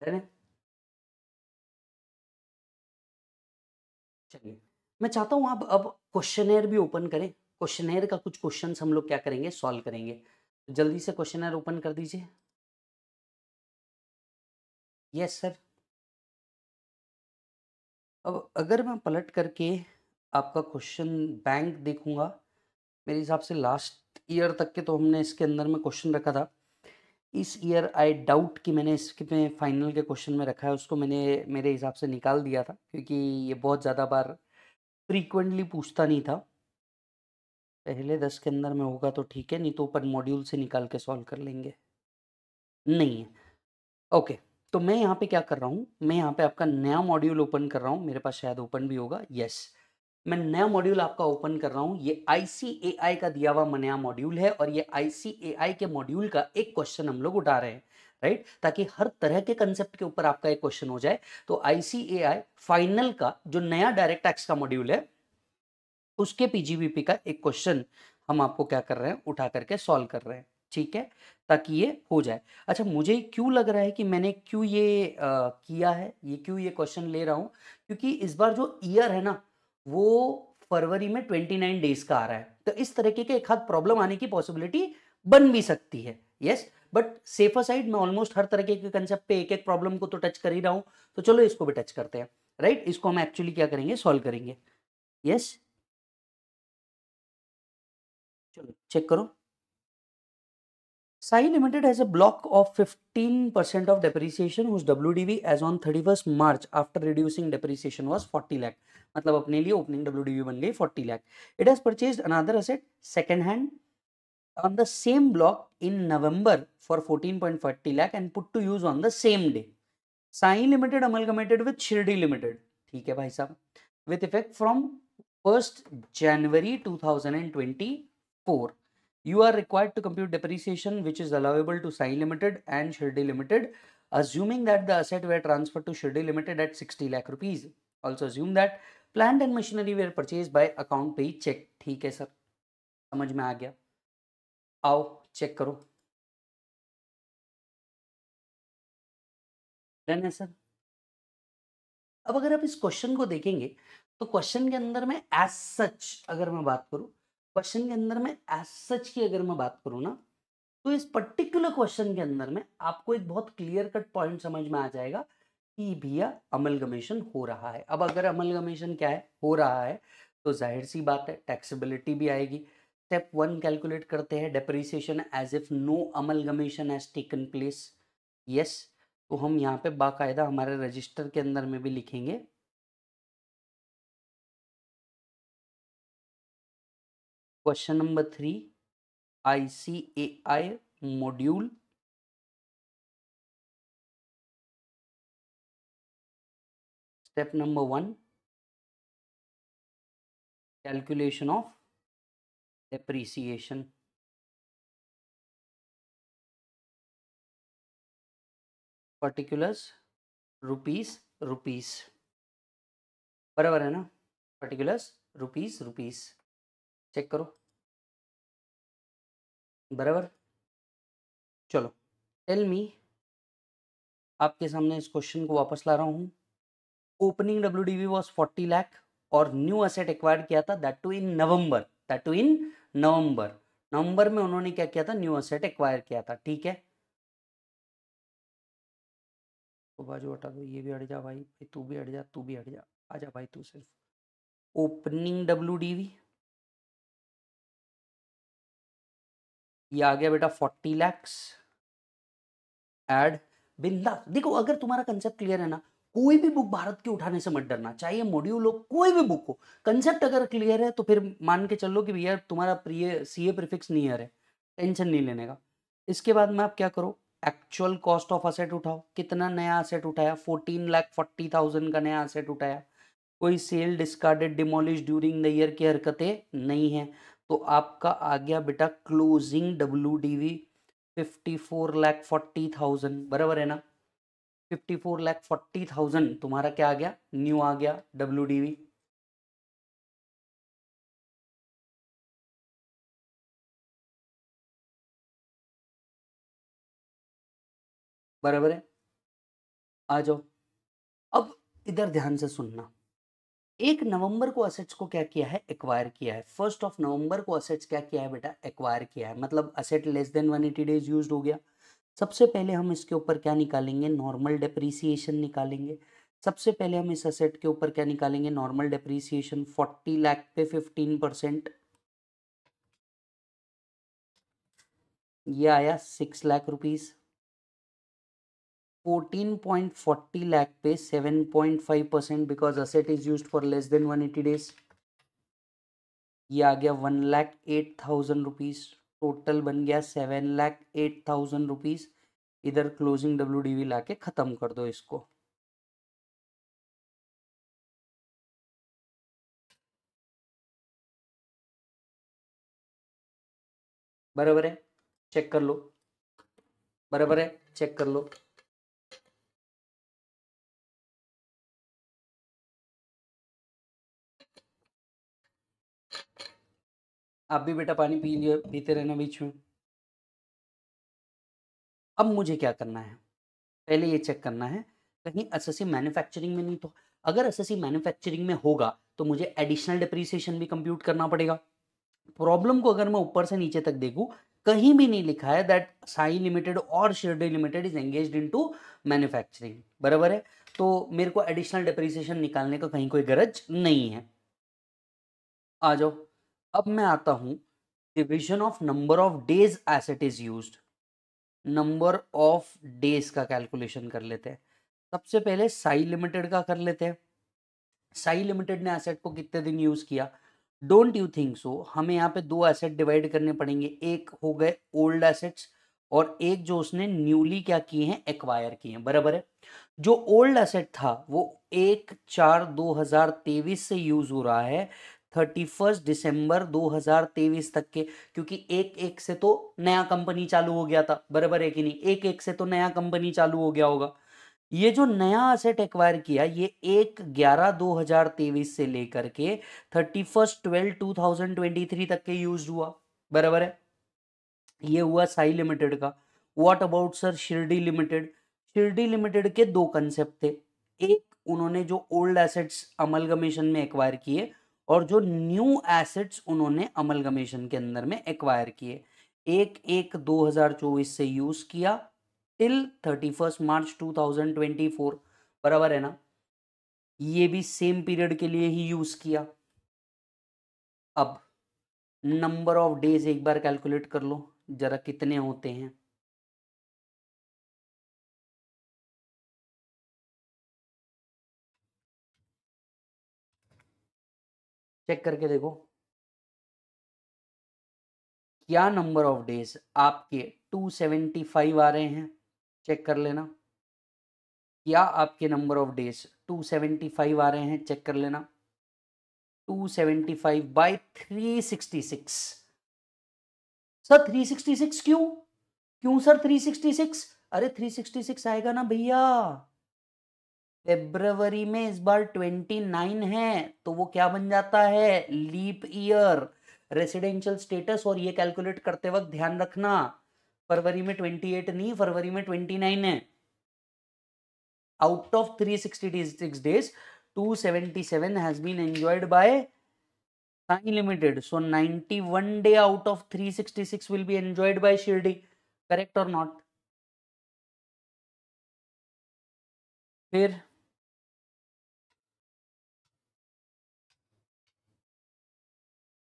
है ना चलिए मैं चाहता हूँ आप अब question भी open करें क्वेश्चन का कुछ क्वेश्चन हम लोग क्या करेंगे सॉल्व करेंगे जल्दी से क्वेश्चन ओपन कर दीजिए यस सर अब अगर मैं पलट करके आपका क्वेश्चन बैंक देखूंगा मेरे हिसाब से लास्ट ईयर तक के तो हमने इसके अंदर में क्वेश्चन रखा था इस ईयर आई डाउट कि मैंने इसके फाइनल के क्वेश्चन में रखा है उसको मैंने मेरे हिसाब से निकाल दिया था क्योंकि ये बहुत ज़्यादा बार फ्रीक्वेंटली पूछता नहीं था पहले दस के अंदर में होगा तो ठीक है नहीं तो ऊपर मॉड्यूल से निकाल के सॉल्व कर लेंगे नहीं है ओके तो मैं यहाँ पे क्या कर रहा हूँ मैं यहाँ पे आपका नया मॉड्यूल ओपन कर रहा हूँ मेरे पास शायद ओपन भी होगा यस yes. मैं नया मॉड्यूल आपका ओपन कर रहा हूं ये आईसीएआई का दिया हुआ नया मॉड्यूल है और ये आईसीएआई के मॉड्यूल का एक क्वेश्चन हम लोग उठा रहे हैं राइट ताकि हर तरह के कंसेप्ट के ऊपर आपका एक क्वेश्चन हो जाए तो आईसीएआई फाइनल का जो नया डायरेक्ट टैक्स का मॉड्यूल है उसके पीजीबीपी का एक क्वेश्चन हम आपको क्या कर रहे हैं उठा करके सॉल्व कर रहे हैं ठीक है ताकि ये हो जाए अच्छा मुझे क्यों लग रहा है कि मैंने क्यों ये आ, किया है ये क्यों ये क्वेश्चन ले रहा हूँ क्योंकि इस बार जो ईयर है ना वो फरवरी में 29 डेज का आ रहा है तो इस तरीके के एक हाथ प्रॉब्लम आने की पॉसिबिलिटी बन भी सकती है यस बट सेफर साइड मैं ऑलमोस्ट हर तरीके के कंसेप्ट पे एक एक प्रॉब्लम को तो टच कर ही रहा हूं तो चलो इसको भी टच करते हैं राइट right? इसको हम एक्चुअली क्या करेंगे सॉल्व करेंगे यस yes? चलो चेक करो Sai Limited has a block of 15% of depreciation whose WDV as on 31st March after reducing depreciation was 40 lakh. मतलब अपने लिए ओपनिंग डब्ल्यू डी बन गई forty lakh it has purchase another asset second hand on the same block in November for fourteen point forty lakh and put to use on the same day Sai limited amalgamated with Shirdi limited ठीक है भाई साहब with effect from first January two thousand and twenty four You are required to compute depreciation which is allowable to Sai Limited and Shirdi Limited assuming that the asset were transferred to Shirdi Limited at 60 lakh rupees. Also assume that plant and machinery were purchased by account pay check theek hai sir samajh mein aa gaya aao check karo करो done है sir अब अगर आप इस question को देखेंगे तो question के अंदर में एज सच अगर मैं बात करूं क्वेश्चन के अंदर में एज सच की अगर मैं बात करूँ ना तो इस पर्टिकुलर क्वेश्चन के अंदर में आपको एक बहुत क्लियर कट पॉइंट समझ में आ जाएगा कि भैया गमेशन हो रहा है अब अगर गमेशन क्या है हो रहा है तो जाहिर सी बात है टैक्सीबिलिटी भी आएगी स्टेप वन कैलकुलेट करते हैं depreciation as if no amalgamation as taken place yes तो हम यहाँ पे बाकायदा हमारे रजिस्टर के अंदर में भी लिखेंगे question number three ICAI module step number one calculation of depreciation particulars rupees rupees बराबर है ना पर्टिकुलर्स रुपीस रुपीस चेक करो बराबर चलो टेल मी आपके सामने इस क्वेश्चन को वापस ला रहा हूँ opening W D V was forty lakh और न्यू असेट एक्वायर किया था that two in November that two in November नवंबर में उन्होंने क्या किया था न्यू असेट एक्वायर किया था ठीक है तो बाजू हटा दो ये भी हट जा भाई तू भी हट जा तू भी हट जा आ जा भाई तू सिर्फ ओपनिंग डब्ल्यू डी वी ये आ गया बेटा फोर्टी लैक्स एड बिल्ला देखो अगर तुम्हारा कंसेप्ट क्लियर है ना कोई भी बुक भारत के उठाने से मत डरना चाहिए मॉड्यूल हो कोई भी बुक हो कंसेप्ट अगर क्लियर है तो फिर मान के चलो कि भैया तुम्हारा प्रिय सी ए प्रिफिक्स नियर है टेंशन नहीं लेने का इसके बाद में आप क्या करो एक्चुअल कॉस्ट ऑफ असेट उठाओ कितना नया असेट उठाया फोर्टीन लाख फोर्टी थाउजेंड का नया असेट उठाया कोई sale discarded demolish during the year की हरकतें नहीं है तो आपका आ गया बेटा closing W D V fifty four lakh forty thousand बराबर है ना fifty four lakh forty thousand तुम्हारा क्या आ गया न्यू आ गया डब्ल्यू डी वी बराबर है आ जाओ अब इधर ध्यान से सुनना एक नवंबर को असेट्स को क्या किया है एक्वायर किया है फर्स्ट ऑफ नवंबर को असेट्स क्या किया है बेटा एक्वायर किया है मतलब asset less than one eighty days use हो गया सबसे पहले हम इसके ऊपर क्या निकालेंगे नॉर्मल डेप्रीसिएशन निकालेंगे सबसे पहले हम इस असेट के ऊपर क्या निकालेंगे नॉर्मल डेप्रीसिएशन फोर्टी लाख पे फिफ्टीन परसेंट ये आया six lakh rupees 14.40 lakh pay 7.5% because asset is used for less than 180 days ये आ गया one lakh eight thousand rupees total बन गया seven lakh eight thousand rupees इधर क्लोजिंग डब्ल्यू डी वी ला के ख़त्म कर दो इसको बराबर है चेक कर लो बराबर है चेक कर लो आप भी बेटा पानी पी लिए पीते रहना बीच में अब मुझे क्या करना है पहले ये चेक करना है कहीं एसएससी मैन्युफैक्चरिंग में नहीं तो अगर एसएससी मैन्युफैक्चरिंग में होगा तो मुझे एडिशनल डिप्रिसिएशन भी कंप्यूट करना पड़ेगा प्रॉब्लम को अगर मैं ऊपर से नीचे तक देखूँ कहीं भी नहीं लिखा है दैट साई लिमिटेड और Shirdi limited is engage in to manufacturing बराबर है तो मेरे को एडिशनल डिप्रिसिएशन निकालने का कहीं कोई गरज नहीं है आ जाओ अब मैं आता हूं division of number of days as it is use number of days का कैलकुलेशन कर लेते हैं सबसे पहले साई लिमिटेड का कर लेते हैं साई लिमिटेड ने एसेट को कितने दिन यूज किया डोंट यू थिंक सो हमें यहाँ पे दो एसेट डिवाइड करने पड़ेंगे एक हो गए ओल्ड एसेट्स और एक जो उसने न्यूली क्या किए हैं एक्वायर किए हैं बराबर है जो ओल्ड एसेट था वो एक चार दो हजार तेईस से यूज हो रहा है थर्टी फर्स्ट दिसंबर तेईस तक के क्योंकि एक एक से तो नया कंपनी चालू हो गया था बराबर है कि नहीं एक एक से तो नया कंपनी चालू हो गया होगा ये जो नया असेट एक्वायर किया ये एक ग्यारह दो हजार तेईस से लेकर के thirty first twelve two thousand twenty three तक के यूज हुआ बराबर है ये हुआ साई लिमिटेड का what about sir Shirdi limited Shirdi limited के दो कंसेप्ट थे एक उन्होंने जो ओल्ड एसेट्स अमलगमेशन में एक्वायर किए और जो न्यू एसेट्स उन्होंने अमलगमेशन के अंदर में एक्वायर किए एक एक 2024 से यूज किया टिल 31 मार्च 2024 बराबर है ना ये भी सेम पीरियड के लिए ही यूज किया अब नंबर ऑफ डेज एक बार कैलकुलेट कर लो जरा कितने होते हैं चेक करके देखो क्या नंबर ऑफ डेज आपके 275 आ रहे हैं चेक कर लेना क्या आपके नंबर ऑफ डेज 275 आ रहे हैं चेक कर लेना 275 बाय 366 सर 366 क्यों क्यों सर 366 अरे 366 आएगा ना भैया फेब्रवरी में इस बार ट्वेंटी नाइन है तो वो क्या बन जाता है लीप ईयर रेसिडेंशियल स्टेटस और ये कैलकुलेट करते वक्त ध्यान रखना फरवरी में ट्वेंटी एट नहीं फरवरी में ट्वेंटी नाइन है out of three sixty six days two seventy seven has been enjoyed by Sai limited so ninety one day out of three sixty six will be enjoyed by Shirdi correct और not फिर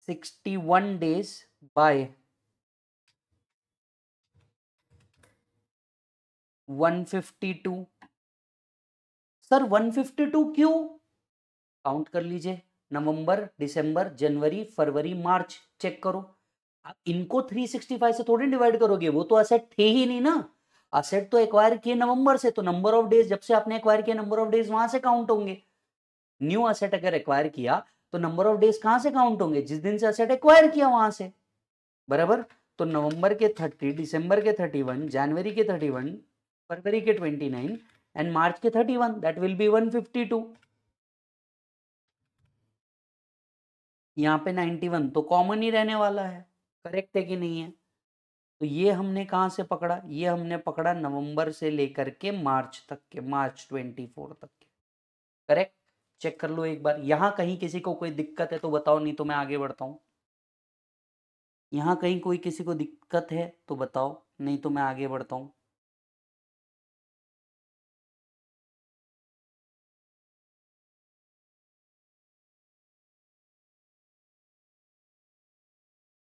one by one fifty two sir two क्यों count कर लीजिए नवंबर दिसंबर जनवरी फरवरी मार्च check करो आप इनको five से थोड़ी डिवाइड करोगे वो तो असेट थे ही नहीं ना असेट तो एक्वायर किए नवंबर से तो नंबर ऑफ डेज जब से आपने एक्वायर किया नंबर ऑफ डेज वहां से काउंट होंगे न्यू असेट अगर एक्वायर किया तो नंबर ऑफ डेज कहां से काउंट होंगे जिस दिन से असेट एक्वायर किया वहां से बराबर तो नवंबर के थर्टी दिसंबर के थर्टी वन जनवरी के थर्टी वन फरवरी के ट्वेंटी नाइन एंड मार्च के thirty one that will be one fifty two यहाँ पे नाइन्टी वन तो कॉमन ही रहने वाला है करेक्ट है कि नहीं है तो ये हमने कहाँ से पकड़ा ये हमने पकड़ा नवंबर से लेकर के मार्च तक के मार्च ट्वेंटी फोर तक के करेक्ट चेक कर लो एक बार यहाँ कहीं किसी को कोई दिक्कत है तो बताओ नहीं तो मैं आगे बढ़ता हूँ यहाँ कहीं कोई किसी को दिक्कत है तो बताओ नहीं तो मैं आगे बढ़ता हूँ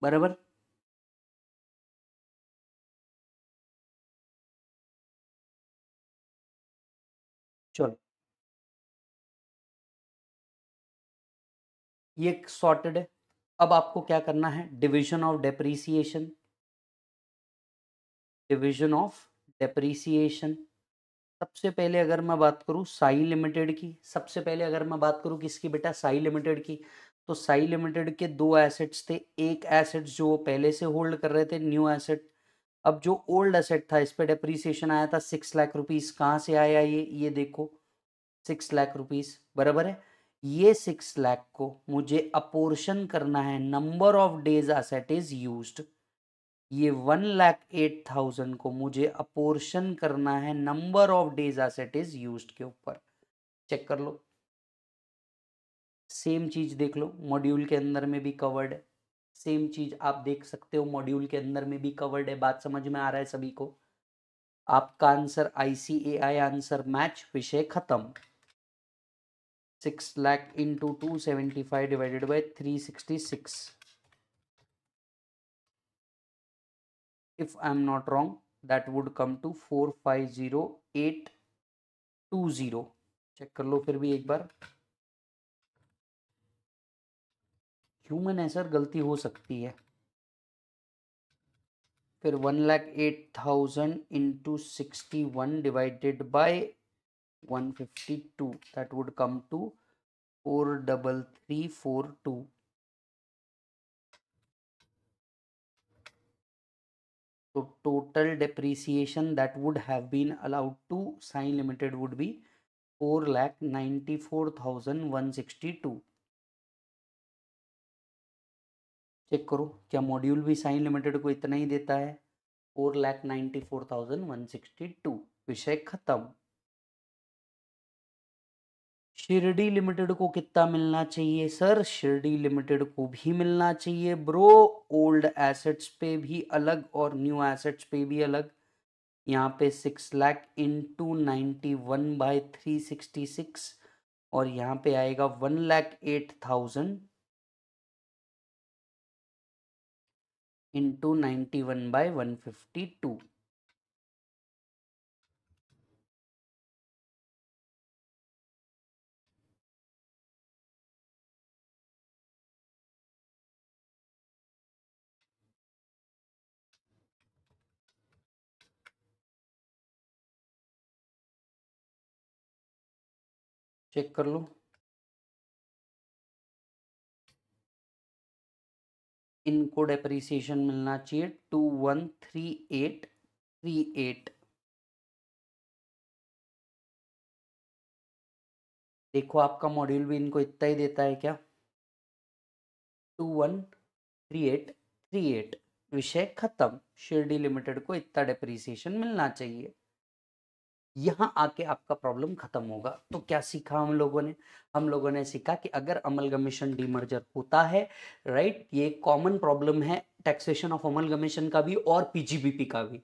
बराबर ये सॉर्टेड है अब आपको क्या करना है division of depreciation division of depreciation सबसे पहले अगर मैं बात करूं साई लिमिटेड की सबसे पहले अगर मैं बात करूं किसकी बेटा साई लिमिटेड की तो साई लिमिटेड के दो एसेट्स थे एक एसेट्स जो वो पहले से होल्ड कर रहे थे न्यू एसेट अब जो ओल्ड एसेट था इस पर डेप्रीसिएशन आया था सिक्स लाख रुपीज़ कहाँ से आया ये ये देखो सिक्स लाख रुपीज़ बराबर है ये सिक्स लाख को मुझे अपोर्शन करना है number of days asset is used ये वन लाख एट थाउजेंड को मुझे अपोर्शन करना है number of days asset is use के ऊपर चेक कर लो सेम चीज देख लो मॉड्यूल के अंदर में भी कवर्ड है सेम चीज आप देख सकते हो मॉड्यूल के अंदर में भी कवर्ड है बात समझ में आ रहा है सभी को आपका आंसर आईसीएआई आंसर मैच विषय खत्म six lakh into two seventy five divided by three sixty six if I am not wrong that would come to four five zero eight two zero check कर लो फिर भी एक बार ह्यूमन है sir गलती हो सकती है फिर one lakh eight thousand into sixty one divided by 152 that would come to 43342 so total depreciation that would have been allowed to sign limited would be 4 lakh 94162 check करो क्या मॉड्यूल भी साइन लिमिटेड को इतना ही देता है four lakh ninety four thousand one sixty two विषय खत्म शिरडी लिमिटेड को कितना मिलना चाहिए सर शिरडी लिमिटेड को भी मिलना चाहिए ब्रो ओल्ड एसेट्स पे भी अलग और न्यू एसेट्स पे भी अलग यहाँ पे six lakh into ninety one by three sixty six और यहाँ पे आएगा one lakh eight thousand into ninety one by one fifty two check कर लो इनको डेप्रीसिएशन मिलना चाहिए two one three eight three eight देखो आपका मॉड्यूल भी इनको इतना ही देता है क्या two one three eight three eight विषय खत्म शिरडी लिमिटेड को इतना डेप्रीसिएशन मिलना चाहिए यहाँ आके आपका प्रॉब्लम खत्म होगा तो क्या सीखा हम लोगों ने हम लोगों ने सीखा कि अगर अमल अमलगमेशन डीमर्जर होता है राइट ये कॉमन प्रॉब्लम है टैक्सेशन ऑफ अमल अमलगमेशन का भी और पीजीबीपी का भी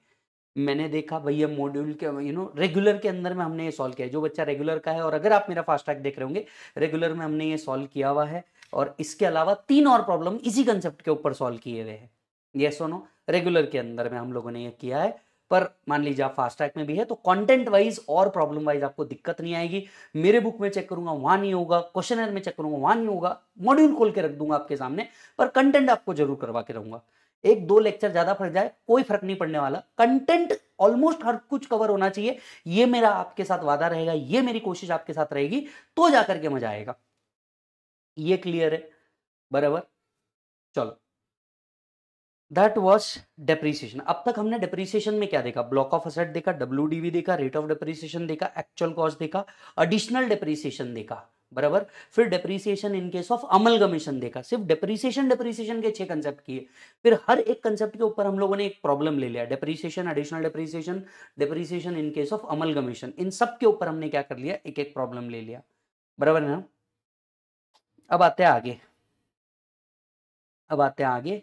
मैंने देखा भैया मॉड्यूल के यू नो रेगुलर के अंदर में हमने ये सॉल्व किया जो बच्चा रेगुलर का है और अगर आप मेरा फास्ट ट्रैक देख रहे होंगे रेगुलर में हमने ये सॉल्व किया हुआ है और इसके अलावा तीन और प्रॉब्लम इसी कंसेप्ट के ऊपर सॉल्व किए हुए हैं ये सोनो रेगुलर के अंदर में हम लोगों ने ये किया है पर मान लीजिए आप फास्ट ट्रैक में भी है तो कंटेंट वाइज और प्रॉब्लम वाइज आपको दिक्कत नहीं आएगी मेरे बुक में चेक करूंगा वहां नहीं होगा क्वेश्चन में चेक करूंगा वहां नहीं होगा मॉड्यूल खोल के रख दूंगा आपके सामने पर कंटेंट आपको जरूर करवा के रहूंगा एक दो लेक्चर ज्यादा फर्क जाए कोई फर्क नहीं पड़ने वाला कंटेंट ऑलमोस्ट हर कुछ कवर होना चाहिए ये मेरा आपके साथ वादा रहेगा ये मेरी कोशिश आपके साथ रहेगी तो जाकर के मजा आएगा ये क्लियर है बराबर चलो दैट वॉज डेप्रीसिएशन अब तक हमने डेप्रीसिएशन में क्या देखा ब्लॉक ऑफ असेट देखा डब्ल्यू डी देखा रेट ऑफ डेप्रीसिएशन देखा एक्चुअल कॉस्ट देखा एडिशनल डेप्रीसिएशन देखा बराबर फिर depreciation in case of amalgamation देखा सिर्फ डेप्रीसिएशन डेप्रीसिएशन के छह कंसेप्ट किए फिर हर एक कंसेप्ट के ऊपर हम लोगों ने एक प्रॉब्लम ले लिया depreciation additional depreciation depreciation in case of amalgamation इन सब के ऊपर हमने क्या कर लिया एक एक प्रॉब्लम ले लिया बराबर है ना अब आते हैं आगे अब आते हैं आगे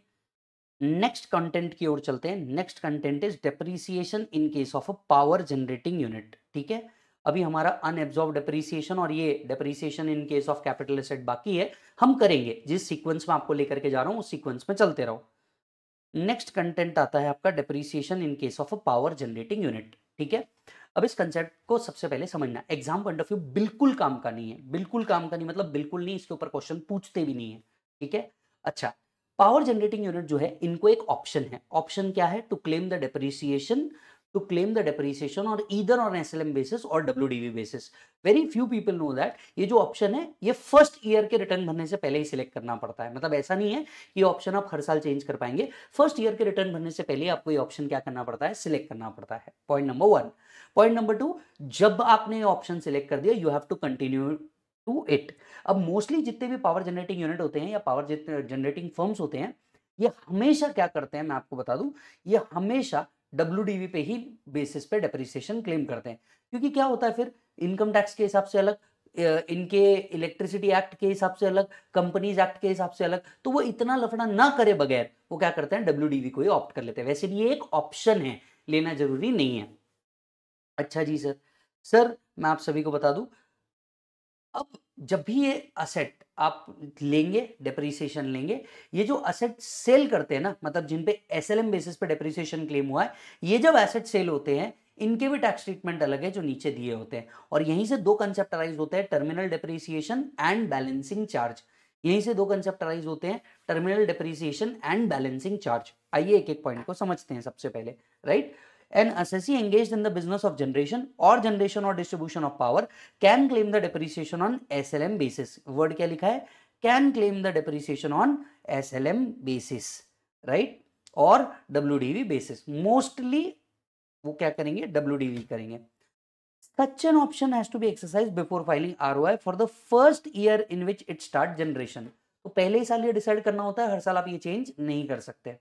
नेक्स्ट कंटेंट की ओर चलते हैं next content is depreciation in case of a power generating unit ठीक है अभी हमारा अनएब्जॉर्व डेप्रीसिएशन और ये depreciation in case of capital asset बाकी है हम करेंगे जिस सीक्वेंस में आपको लेकर के जा रहा हूं उस सीक्वेंस में चलते रहो नेक्स्ट कंटेंट आता है आपका depreciation in case of a power generating unit ठीक है अब इस कंसेप्ट को सबसे पहले समझना एग्जाम पॉइंट ऑफ व्यू बिल्कुल काम का नहीं है बिल्कुल काम का नहीं मतलब बिल्कुल नहीं इसके ऊपर क्वेश्चन पूछते भी नहीं है ठीक है अच्छा पावर जनरेटिंग यूनिट जो है इनको एक ऑप्शन है ऑप्शन क्या है to claim the depreciation to claim the depreciation और claim on S L M basis और W D V basis very few people know that ये जो ऑप्शन है ये फर्स्ट ईयर के रिटर्न भरने से पहले ही सिलेक्ट करना पड़ता है मतलब ऐसा नहीं है कि ऑप्शन आप हर साल चेंज कर पाएंगे फर्स्ट ईयर के रिटर्न भरने से पहले आपको ये ऑप्शन क्या करना पड़ता है सिलेक्ट करना पड़ता है point number one point number two जब आपने ये ऑप्शन सिलेक्ट कर दिया you have to continue to it अब मोस्टली जितने भी पावर जनरेटिंग यूनिट होते हैं या पावर जनरेटिंग फर्म्स होते हैं ये हमेशा क्या करते हैं मैं आपको बता दूं ये हमेशा डब्ल्यू पे ही बेसिस पे डेप्रिसिएशन क्लेम करते हैं क्योंकि क्या होता है फिर इनकम टैक्स के हिसाब से अलग इनके इलेक्ट्रिसिटी एक्ट के हिसाब से अलग कंपनीज एक्ट के हिसाब से अलग तो वो इतना लफड़ा ना करे बगैर वो क्या करते हैं डब्ल्यू को ही ऑप्ट कर लेते हैं वैसे भी ये एक ऑप्शन है लेना जरूरी नहीं है अच्छा जी सर सर मैं आप सभी को बता दूं अब जब भी ये असेट आप लेंगे डेप्रीसिएशन लेंगे ये जो असेट सेल करते हैं ना मतलब जिन पे एसएलएम बेसिस पे डेप्रीसिएशन क्लेम हुआ है ये जब एसेट सेल होते हैं इनके भी टैक्स ट्रीटमेंट अलग है जो नीचे दिए होते हैं और यहीं से दो कंसेप्टराइज होते हैं terminal depreciation and balancing charge यहीं से दो कंसेप्टराइज होते हैं terminal depreciation and balancing charge आइए एक एक पॉइंट को समझते हैं सबसे पहले right right? an assessee engaged in the business of generation or generation or distribution of power can claim the depreciation on SLM basis. Word क्या लिखा है? Can claim the depreciation on SLM basis, right? और WDV basis. Mostly वो क्या करेंगे? WDV करेंगे. Such an option has to be exercised before filing ROI for the first year in which it start generation. तो पहले ही साल ये decide करना होता है हर साल आप ये चेंज नहीं कर सकते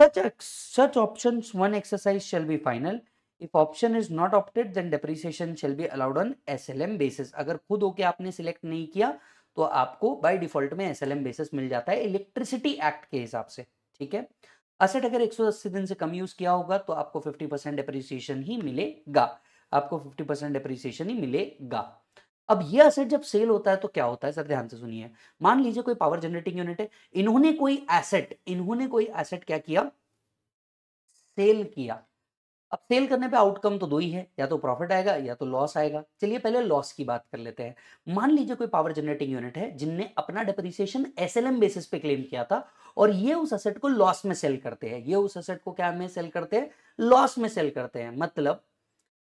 Such, such options one exercise shall be final. If option is not opted, then depreciation shall be allowed on SLM basis. agar khud ho ke aapne select nahi kiya to aapko by default mein SLM basis mil jata hai electricity act ke hisab se theek hai asset agar 180 din se kam use kiya hoga to aapko 50 depreciation hi milega aapko 50 depreciation hi milega अब ये asset जब cell होता है तो क्या होता है sir ध्यान से सुनिए मान लीजिए कोई पावर जनरेटिंग यूनिट है इन्होंने कोई एसेट इन्होंने कोई एसेट क्या किया सेल किया अब सेल करने पे आउटकम तो दो ही है या तो प्रॉफिट आएगा या तो लॉस आएगा चलिए पहले लॉस की बात कर लेते हैं मान लीजिए कोई पावर जनरेटिंग यूनिट है जिनने अपना डिप्रिसिएशन एम बेसिस पे क्लेम किया था और ये उस असेट को लॉस में सेल करते हैं ये उस असेट को क्या में सेल करते हैं लॉस में सेल करते हैं मतलब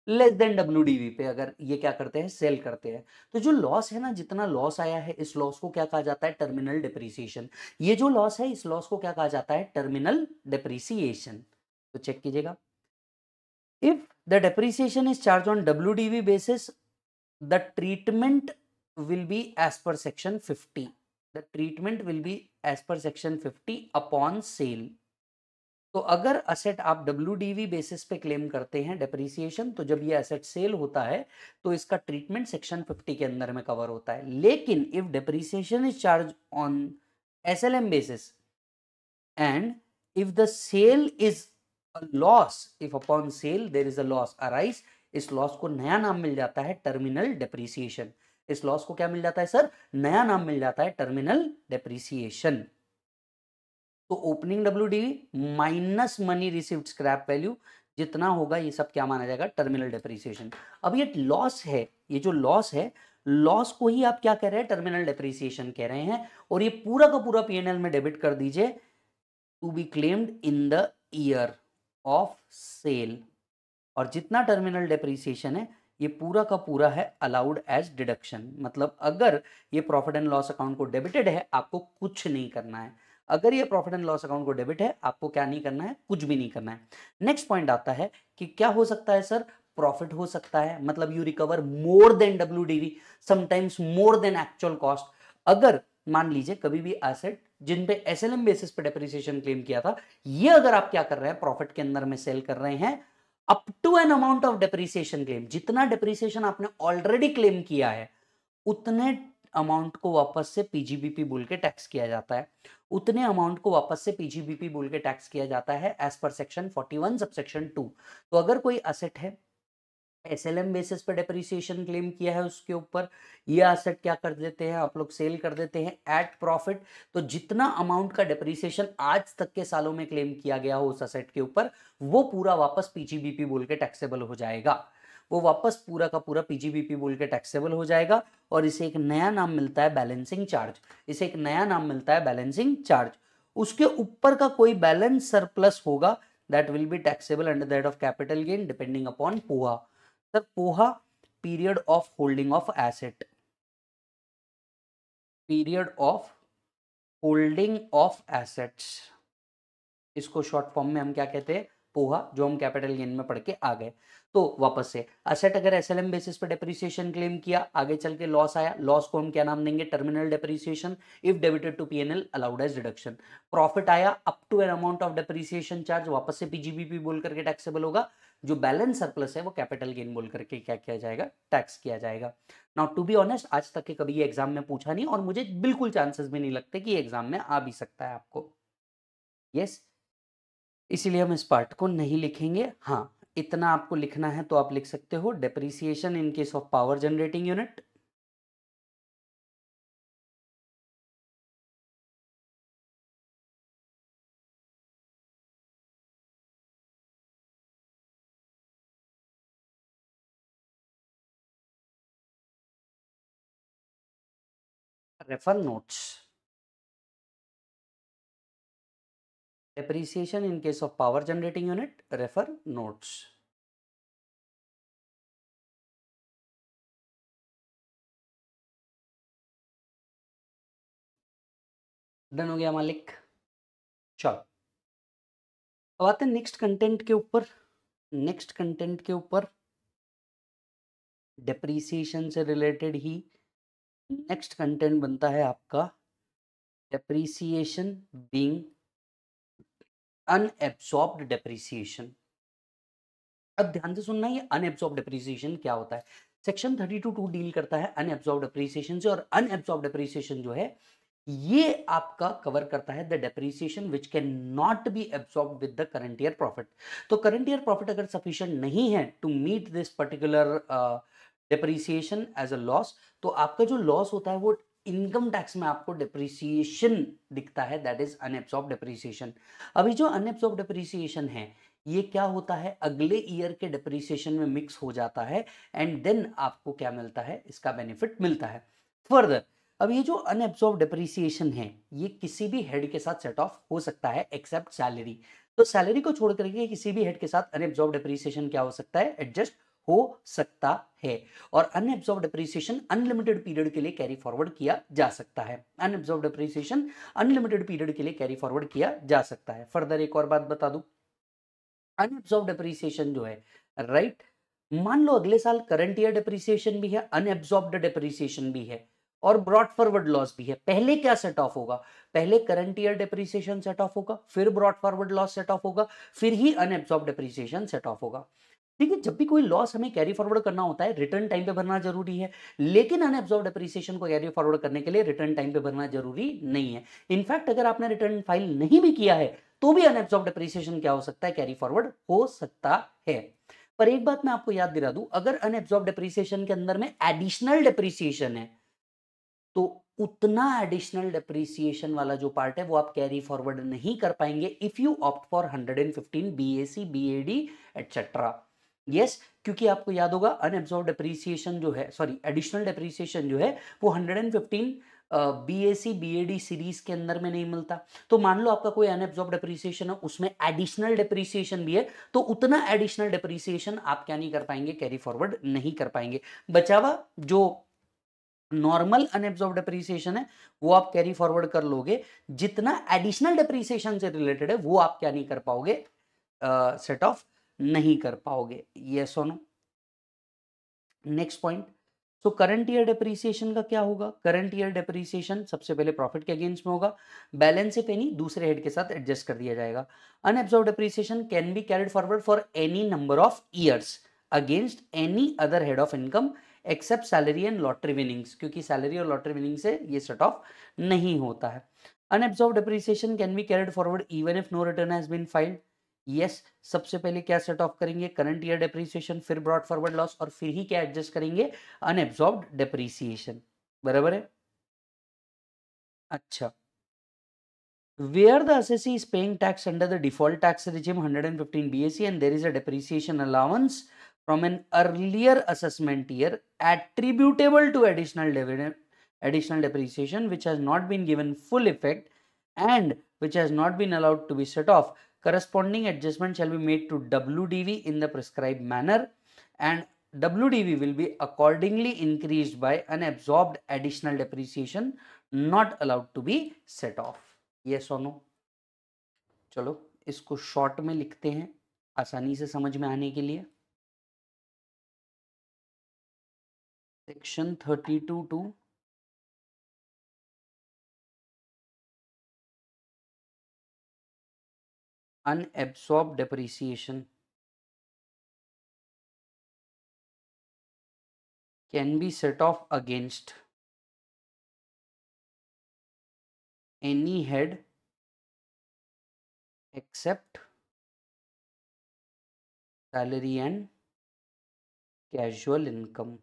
लेस देन डब्ल्यू पे अगर ये क्या करते हैं सेल करते हैं तो जो लॉस है ना जितना लॉस आया है इस लॉस को क्या कहा जाता है टर्मिनल डिप्रिसिएशन ये जो लॉस है इस लॉस को क्या कहा जाता है टर्मिनल डिप्रिसिएशन तो चेक कीजिएगा if the depreciation is charge on W basis the treatment will be as per section fifty the treatment will be as per section fifty upon sale तो अगर असेट आप डब्ल्यू बेसिस पे claim करते हैं depreciation तो जब ये asset cell होता है तो इसका ट्रीटमेंट सेक्शन 50 के अंदर में कवर होता है लेकिन if depreciation is charge on S basis and if the sale is loss if upon sale there is a loss arise इस लॉस को नया नाम मिल जाता है टर्मिनल डेप्रिसिएशन इस लॉस को क्या मिल जाता है सर नया नाम मिल जाता है टर्मिनल डेप्रिसिएशन तो opening W minus money received scrap value जितना होगा ये सब क्या माना जाएगा टर्मिनल डेप्रिसिएशन अब ये लॉस है ये जो लॉस है लॉस को ही आप क्या कह रहे हैं टर्मिनल डेप्रिसिएशन कह रहे हैं और ये पूरा का पूरा पी में डेबिट कर दीजिए to be claimed in the year of sale और जितना टर्मिनल डेप्रिसिएशन है ये पूरा का पूरा है अलाउड एज डिडक्शन मतलब अगर ये प्रॉफिट एंड लॉस अकाउंट को डेबिटेड है आपको कुछ नहीं करना है अगर ये प्रॉफिट एंड लॉस अकाउंट को डेबिट है आपको क्या नहीं करना है कुछ भी नहीं करना है नेक्स्ट पॉइंट आता है कि क्या हो सकता है सर प्रॉफिट हो सकता है मतलब you recover more than W D sometimes more than actual cost अगर मान लीजिए कभी भी एसेट जिन पे एसएलएम बेसिस पे डेप्रिसिएशन क्लेम किया था ये अगर आप क्या कर रहे हैं प्रॉफिट के अंदर में सेल कर रहे हैं up to an amount of depreciation claim जितना डेप्रिसिएशन आपने ऑलरेडी क्लेम किया है उतने अमाउंट को वापस से पीजीबीपी बोल के टैक्स किया जाता है उतने अमाउंट को वापस से पीजीबीपी बोल के टैक्स किया जाता है as per section 41 subsection two तो अगर कोई असेट है एसएलएम बेसिस पर डेप्रिसिएशन क्लेम किया है उसके ऊपर ये असेट क्या कर देते हैं आप लोग सेल कर देते हैं एट प्रॉफिट तो जितना अमाउंट का डेप्रिसिएशन आज तक के सालों में क्लेम किया गया हो उस असेट के ऊपर वो पूरा वापस पीजीबीपी बोल के टैक्सेबल हो जाएगा वो वापस पूरा का पूरा पीजीबीपी बोल के टैक्सेबल हो जाएगा और इसे एक नया नाम मिलता है बैलेंसिंग चार्ज इसे एक नया नाम मिलता है बैलेंसिंग चार्ज उसके ऊपर का कोई बैलेंस सरप्लस होगा that will be taxable under that of capital gain depending upon पोहा सर पोहा period of holding of asset period of holding of assets इसको शॉर्ट फॉर्म में हम क्या कहते हैं पोहा जो हम कैपिटल गेन में पढ़ के आ गए तो वापस से असेट अगर एस बेसिस पर डेप्रिसिएशन क्लेम किया आगे चल के लॉस आया लॉस को हम क्या नाम देंगे terminal depreciation if debited to PNL allowed as deduction profit आया up to an amount of depreciation charge वापस से पीजीबीपी बोल करके टैक्सेबल होगा जो बैलेंस सरप्लस है वो कैपिटल गेन बोल करके क्या किया जाएगा टैक्स किया जाएगा नाउ टू बी ऑनेस्ट आज तक के कभी एग्जाम में पूछा नहीं और मुझे बिल्कुल चांसेस भी नहीं लगते कि एग्जाम में आ भी सकता है आपको यस yes? इसीलिए हम इस पार्ट को नहीं लिखेंगे हाँ इतना आपको लिखना है तो आप लिख सकते हो depreciation in case of power generating unit refer notes depreciation in case of power generating unit refer notes done हो गया मालिक चलो अब आते हैं नेक्स्ट कंटेंट के ऊपर नेक्स्ट कंटेंट के ऊपर डेप्रीसिएशन से रिलेटेड ही नेक्स्ट कंटेंट बनता है आपका डेप्रीसिएशन बीइंग अनएब्सॉर्ब्ड डेप्रिसिएशन अब ध्यान से सुनना ये अनएब्सॉर्ब डेप्रिसिएशन क्या होता है section thirty two to deal करता है अनएब्सॉर्ब डेप्रिसिएशन से और अनएब्सॉर्ब डेप्रिसिएशन जो है ये आपका कवर करता है the depreciation which can not be absorb with the current year profit तो करंट ईयर प्रॉफिट अगर सफिशियंट नहीं है to meet this particular depreciation as a loss तो आपका जो लॉस होता है वो इनकम टैक्स में आपको डिप्रिसिएशन दिखता है दैट इज अनएब्सॉर्ब डिप्रिसिएशन अभी जो अनएब्सॉर्ब डिप्रिसिएशन है ये क्या होता है अगले ईयर के डिप्रिसिएशन में मिक्स हो जाता है एंड देन आपको क्या मिलता है इसका बेनिफिट मिलता है फर्दर अब ये जो अनएब्सॉर्ब डिप्रिसिएशन है ये किसी भी हेड के साथ सेट ऑफ हो सकता है एक्सेप्ट सैलरी तो सैलरी को छोड़ करके किसी भी हेड के साथ अनएब्सॉर्ब डिप्रिसिएशन क्या हो सकता है एडजस्ट हो सकता है और अनएब्जॉर्ब डिप्रिसिएशन अनलिमिटेड पीरियड के लिए कैरी फॉरवर्ड किया जा सकता है अनएब्जॉर्ब डिप्रिसिएशन अनलिमिटेड पीरियड के लिए कैरी फॉरवर्ड किया जा सकता है फर्दर एक और बात बता दूं अनएब्जॉर्ब डिप्रिसिएशन जो है राइट right? मान लो अगले साल करंट ईयर डिप्रिसिएशन भी है अनएब्जॉर्ब्ड डिप्रिसिएशन भी है और ब्रॉड फॉरवर्ड लॉस भी है पहले क्या सेट ऑफ होगा पहले current year depreciation set off होगा फिर brought forward loss set off होगा फिर ही अनएब्जॉर्ब डिप्रिसिएशन सेट ऑफ होगा देखिए जब भी कोई लॉस हमें कैरी फॉरवर्ड करना होता है रिटर्न टाइम पे भरना जरूरी है लेकिन अनएब्जॉर्व डेप्रिसिएशन को कैरी फॉरवर्ड करने के लिए रिटर्न टाइम पे भरना जरूरी नहीं है इनफैक्ट अगर आपने रिटर्न फाइल नहीं भी किया है तो भी अनएब्जॉर्व डेप्रिसिएशन क्या हो सकता है कैरी फॉरवर्ड हो सकता है पर एक बात मैं आपको याद दिला दूं अगर अनएब्जॉर्व डेप्रिसिएशन के अंदर में एडिशनल डेप्रिसिएशन है तो उतना एडिशनल डेप्रिसिएशन वाला जो पार्ट है वो आप कैरी फॉरवर्ड नहीं कर पाएंगे if you opt for 115 B A C B A D etcetera yes yes, क्योंकि आपको याद होगा अनएब्जॉर्व डिप्रीसिएशन जो है सॉरी एडिशनल डिप्रीसिएशन जो है वो 115 B A C B A D series के अंदर में नहीं मिलता तो मान लो आपका कोई अनएब्जॉर्व डिप्रीसिएशन है उसमें एडिशनल डेप्रीसिएशन भी है तो उतना एडिशनल डेप्रीसिएशन आप क्या नहीं कर पाएंगे कैरी फॉरवर्ड नहीं कर पाएंगे बचावा जो नॉर्मल अनएब्जॉर्व डिप्रीसिएशन है वो आप कैरी फॉरवर्ड कर लोगे जितना एडिशनल डिप्रीसिएशन से रिलेटेड है वो आप क्या नहीं कर पाओगे सेट ऑफ नहीं कर पाओगे ये सोनो next point so current year depreciation का क्या होगा करंट ईयर डेप्रिसिएशन सबसे पहले प्रॉफिट के अगेंस्ट में होगा बैलेंस इफ एनी दूसरे हेड के साथ एडजस्ट कर दिया जाएगा unabsorbed depreciation can be carried forward for any number of years against any other head of income except salary and lottery winnings क्योंकि सैलरी और लॉटरी विनिंग से ये सेट ऑफ नहीं होता है unabsorbed depreciation can be carried forward even if no return has been filed yes सबसे पहले क्या सेट ऑफ करेंगे करंट ईयर डेप्रीसिएशन फिर ब्रॉड फॉरवर्ड लॉस और फिर ही क्या एडजस्ट करेंगे अनएब्सॉर्ब डेप्रिसिएशन बराबर है अच्छा where the assessee is paying tax under the default tax regime hundred and fifteen B S C and there is a depreciation allowance from an earlier assessment year attributable to additional additional depreciation which has not been given full effect and which has not been allowed to be set off Corresponding adjustment shall be made to WDV in the prescribed manner and WDV will be accordingly increased by an absorbed additional depreciation not allowed to be set off. Yes or no? चलो इसको short में लिखते हैं आसानी से समझ में आने के लिए section thirty two two unabsorbed depreciation can be set off against any head except salary and casual income.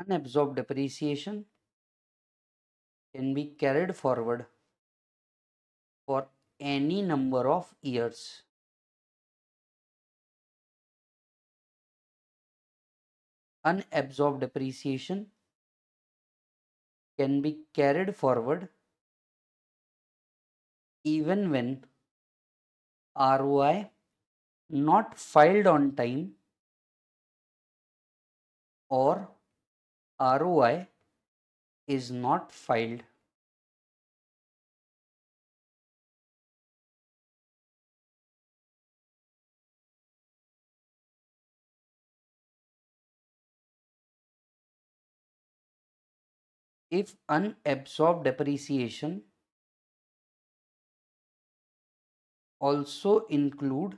Unabsorbed depreciation can be carried forward for any number of years. Unabsorbed depreciation can be carried forward even when ROI not filed on time or ROI is not filed if unabsorbed depreciation also include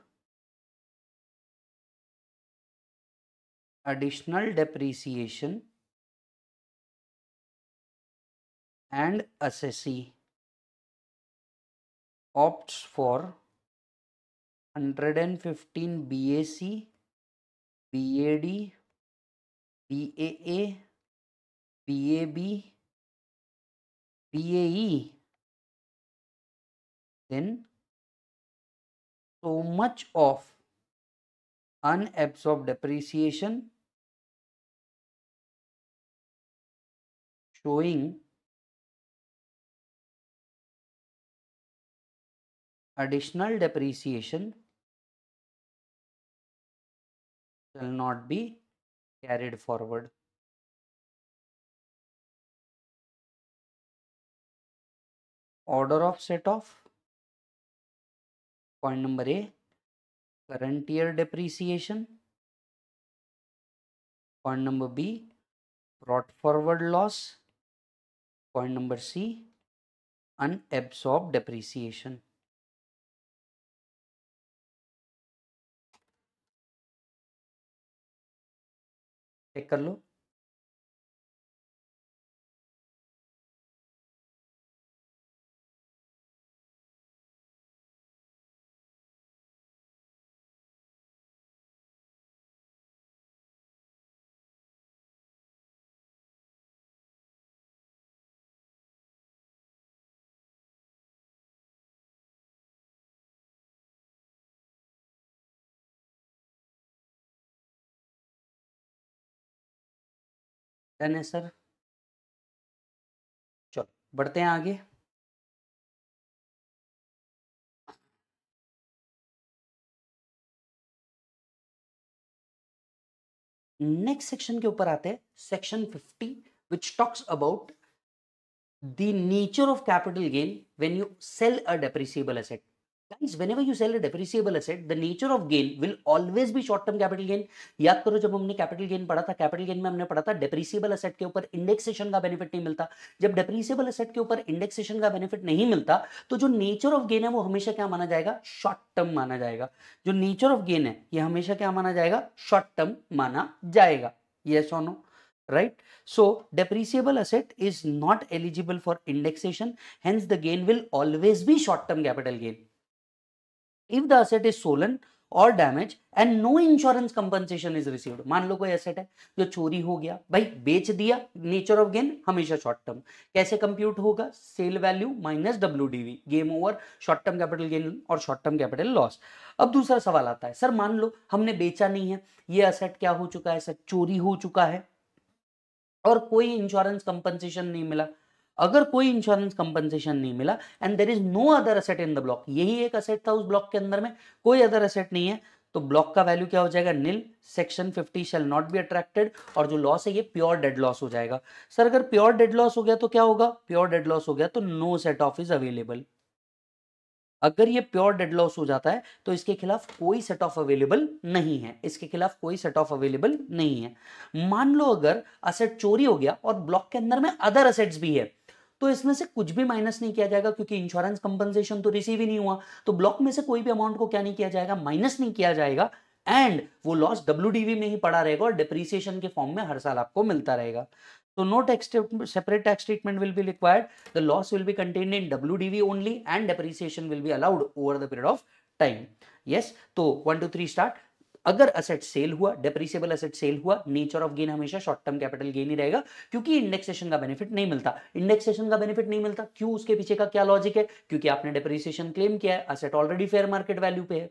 additional depreciation and assessee opts for 115 BAC, BAD, BAA, BAB, BAE, then so much of unabsorbed depreciation showing additional depreciation shall not be carried forward. Order of set off. Point number A, current year depreciation. Point number B, brought forward loss. Point number C, unabsorbed depreciation. Check कर लो done है sir चलो बढ़ते हैं आगे next section के ऊपर आते हैं section fifty which talks about the nature of capital gain when you sell a depreciable asset Guys, whenever you sell a depreciable asset, the nature of gain will always be short term capital gain. याद करो जब हमने capital gain पढ़ा था capital gain में हमने पढ़ा था डेप्रिसिएबल असेट के ऊपर इंडेक्सेशन का बेनिफिट नहीं मिलता जब डेप्रिसिएबल असेट के ऊपर इंडेक्सेशन का बेनिफिट नहीं मिलता तो जो नेचर ऑफ गेन है वो हमेशा क्या माना जाएगा शॉर्ट टर्म माना जाएगा जो नेचर ऑफ गेन है ये हमेशा क्या माना जाएगा शॉर्ट टर्म माना जाएगा येस और no right so depreciable asset is not eligible for indexation hence the gain will always be short term capital gain if the asset is stolen और damage and no insurance compensation is received मान लो कोई asset है जो चोरी हो गया भाई बेच दिया नेचर ऑफ गेन हमेशा शॉर्ट टर्म कैसे कंप्यूट होगा sale value minus W DV game over short term capital gain और शॉर्ट टर्म कैपिटल लॉस अब दूसरा सवाल आता है सर मान लो हमने बेचा नहीं है ये असेट क्या हो चुका है सर चोरी हो चुका है और कोई इंश्योरेंस कंपनसेशन नहीं मिला अगर कोई इंश्योरेंस कंपनसेशन नहीं मिला and there is no other asset in the block यही एक असेट था उस ब्लॉक के अंदर में कोई अदर असेट नहीं है तो ब्लॉक का वैल्यू क्या हो जाएगा nil section 50 shall not be attracted और जो लॉस है ये प्योर डेड लॉस हो जाएगा सर अगर प्योर डेड लॉस हो गया तो क्या होगा प्योर डेड लॉस हो गया तो no set off is available अगर ये प्योर डेड लॉस हो जाता है तो इसके खिलाफ कोई सेट ऑफ अवेलेबल नहीं है इसके खिलाफ कोई सेट ऑफ अवेलेबल नहीं है मान लो अगर असेट चोरी हो गया और ब्लॉक के अंदर में अदर असेट्स भी है तो इसमें से कुछ भी माइनस नहीं किया जाएगा क्योंकि इंश्योरेंस कंपनसेशन तो रिसीव ही नहीं हुआ तो ब्लॉक में से कोई भी अमाउंट को क्या नहीं किया जाएगा माइनस नहीं किया जाएगा एंड वो लॉस डब्ल्यू में ही पड़ा रहेगा और डिप्रिसिएशन के फॉर्म में हर साल आपको मिलता रहेगा तो no tax separate tax treatment will be required the loss will be contained in W only and depreciation will be allowed over the period of time yes तो वन टू थ्री स्टार्ट अगर asset sale हुआ depreciable asset sale हुआ nature of gain हमेशा short term capital gain ही रहेगा क्योंकि indexation का benefit नहीं मिलता इंडेक्सेशन का बेनिफिट नहीं मिलता क्यों उसके पीछे का क्या लॉजिक है क्योंकि आपने डेप्रिसिएशन क्लेम किया है asset already fair market value पे है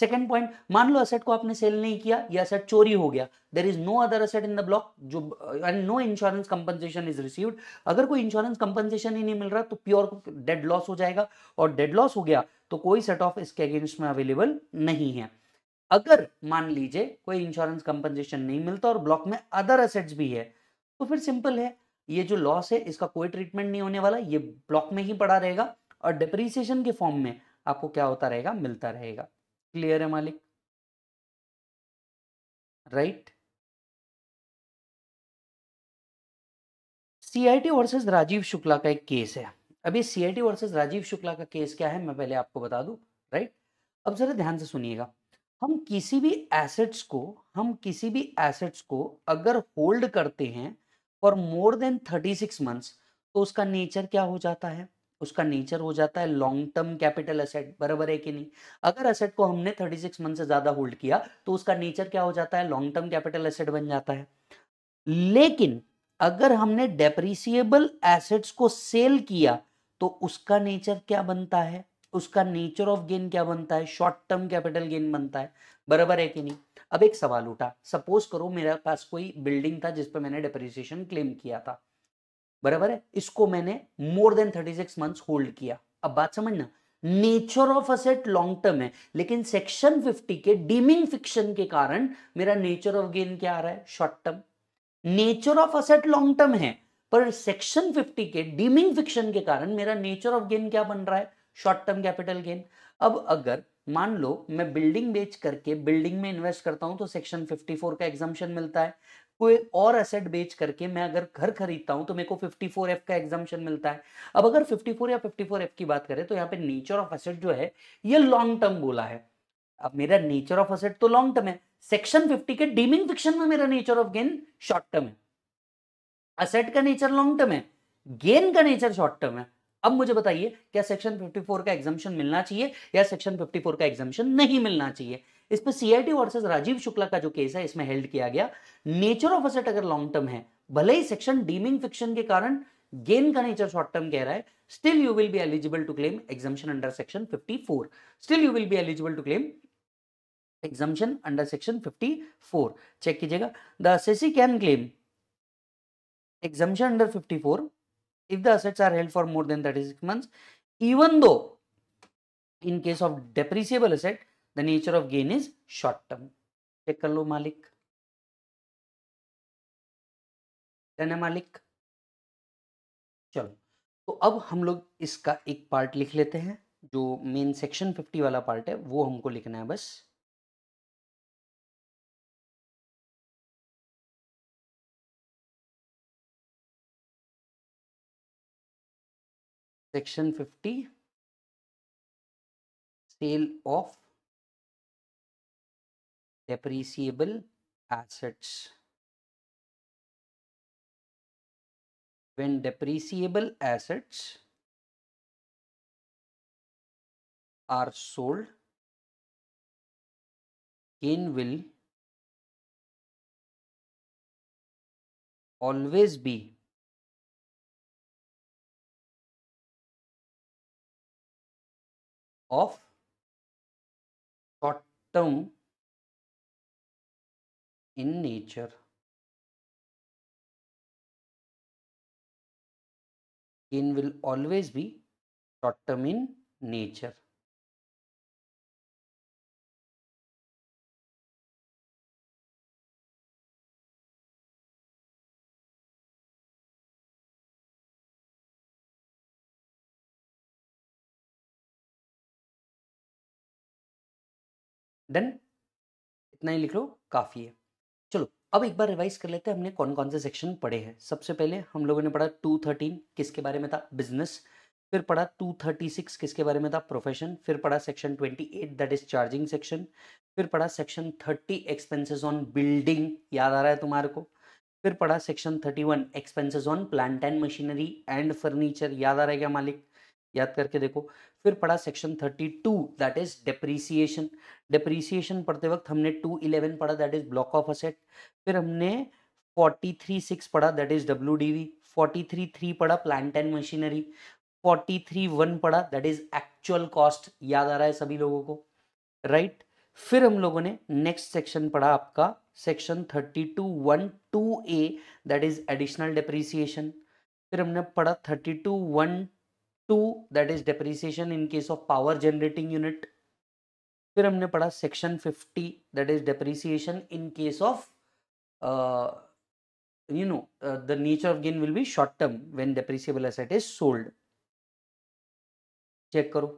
सेकेंड पॉइंट मान लो असेट को आपने सेल नहीं किया या असेट चोरी हो गया there is no other asset in the block जो and no insurance compensation is received अगर कोई इंश्योरेंस कंपनसेशन ही नहीं मिल रहा तो प्योर डेड लॉस हो जाएगा और डेड लॉस हो गया तो कोई सेट ऑफ इसके अगेंस्ट में अवेलेबल नहीं है अगर मान लीजिए कोई इंश्योरेंस कंपनसेशन नहीं मिलता और ब्लॉक में अदर एसेट्स भी है तो फिर सिंपल है ये जो लॉस है इसका कोई ट्रीटमेंट नहीं होने वाला ये ब्लॉक में ही पड़ा रहेगा और डिप्रिसिएशन के फॉर्म में आपको क्या होता रहेगा मिलता रहेगा क्लियर है मालिक right CIT versus Rajeev Shukla का एक केस है अभी सीआईटी वर्सेस राजीव शुक्ला का केस क्या है मैं पहले आपको बता दू राइट अब जरा ध्यान से सुनिएगा हम किसी भी एसेट्स को हम किसी भी एसेट्स को अगर होल्ड करते हैं for more than thirty six months तो उसका नेचर क्या हो जाता है उसका नेचर हो जाता है लॉन्ग टर्म कैपिटल असेट बराबर है कि नहीं अगर असेट को हमने थर्टी सिक्स मंथ से ज्यादा होल्ड किया तो उसका नेचर क्या हो जाता है लॉन्ग टर्म कैपिटल असेट बन जाता है लेकिन अगर हमने डेप्रिसिएबल एसेट्स को सेल किया तो उसका नेचर क्या बनता है उसका नेचर ऑफ गेन क्या बनता है शॉर्ट टर्म कैपिटल गेन बनता है बराबर है कि नहीं अब एक सवाल उठा सपोज करो मेरे पास कोई बिल्डिंग था जिस पर मैंने डिप्रिसिएशन क्लेम किया था बराबर है इसको मैंने more than thirty six month hold किया अब बात समझना nature of asset long term है लेकिन सेक्शन फिफ्टी के डीमिंग फिक्शन के कारण मेरा नेचर ऑफ गेन क्या आ रहा है short term nature of asset long term है पर सेक्शन 50 के डीमिंग फिक्शन के कारण मेरा नेचर ऑफ गेन क्या बन रहा है शॉर्ट टर्म कैपिटल गेन अब अगर मान लो मैं बिल्डिंग बेच करके बिल्डिंग में इन्वेस्ट करता हूं तो सेक्शन 54 का एग्जामेशन मिलता है कोई और एसेट बेच करके मैं अगर घर खरीदता हूं तो मेरे को 54 एफ का एग्जामेशन मिलता है अब अगर 54 या 54 एफ की बात करें तो यहाँ पे नेचर ऑफ एसेट जो है ये लॉन्ग टर्म बोला है अब मेरा नेचर ऑफ एसेट तो लॉन्ग टर्म है सेक्शन फिफ्टी के डीमिंग फिक्शन में मेरा nature of gain short term है असेट का नेचर लॉन्ग टर्म है गेन का नेचर शॉर्ट टर्म है अब मुझे बताइए क्या सेक्शन 54 का एग्जामेशन मिलना चाहिए या सेक्शन 54 का एग्जामेशन नहीं मिलना चाहिए इस पर सीआईटी वर्सेस राजीव शुक्ला का जो केस है इसमें हेल्ड किया गया नेचर ऑफ असेट अगर लॉन्ग टर्म है भले ही सेक्शन डीमिंग फिक्शन के कारण गेन का नेचर शॉर्ट टर्म कह रहा है still you will be eligible to claim exemption under section fifty still you will be eligible to claim exemption under section fifty check कीजिएगा the can claim exemption under fifty if the assets are held for more than 36 months even though in case of depreciable asset the nature of gain is short term check kar lo malik done hai malik चलो तो अब हम लोग इसका एक part लिख लेते हैं जो मेन सेक्शन 50 वाला पार्ट है वो हमको लिखना है बस Section 50 Sale of Depreciable Assets. When depreciable assets are sold, gain will always be of short term in nature. Gain will always be short term in nature. Done इतना ही लिख लो काफ़ी है चलो अब एक बार रिवाइज कर लेते हैं हमने कौन कौन से सेक्शन पढ़े हैं सबसे पहले हम लोगों ने पढ़ा टू थर्टीन किसके बारे में था बिजनेस फिर पढ़ा टू थर्टी सिक्स किसके बारे में था प्रोफेशन फिर पढ़ा section twenty eight that is charging section फिर पढ़ा section thirty expenses on building याद आ रहा है तुम्हारे को फिर पढ़ा section thirty one expenses on plant and machinery and furniture याद आ रहा है क्या मालिक याद करके देखो फिर पढ़ा section 32 that is depreciation depreciation पढ़ते वक्त हमने 211 पढ़ा that is block of asset फिर हमने 436 पढ़ा that is W D V forty three three पढ़ा plant and machinery forty three one पढ़ा दैट इज एक्चुअल कॉस्ट याद आ रहा है सभी लोगों को राइट right? फिर हम लोगों ने नेक्स्ट सेक्शन पढ़ा आपका section thirty two one two A that is additional depreciation फिर हमने पढ़ा thirty two one two that is depreciation in case of power generating unit फिर हमने पढ़ा section fifty that is depreciation in case of you know the nature of gain will be short term term when asset is sold check करो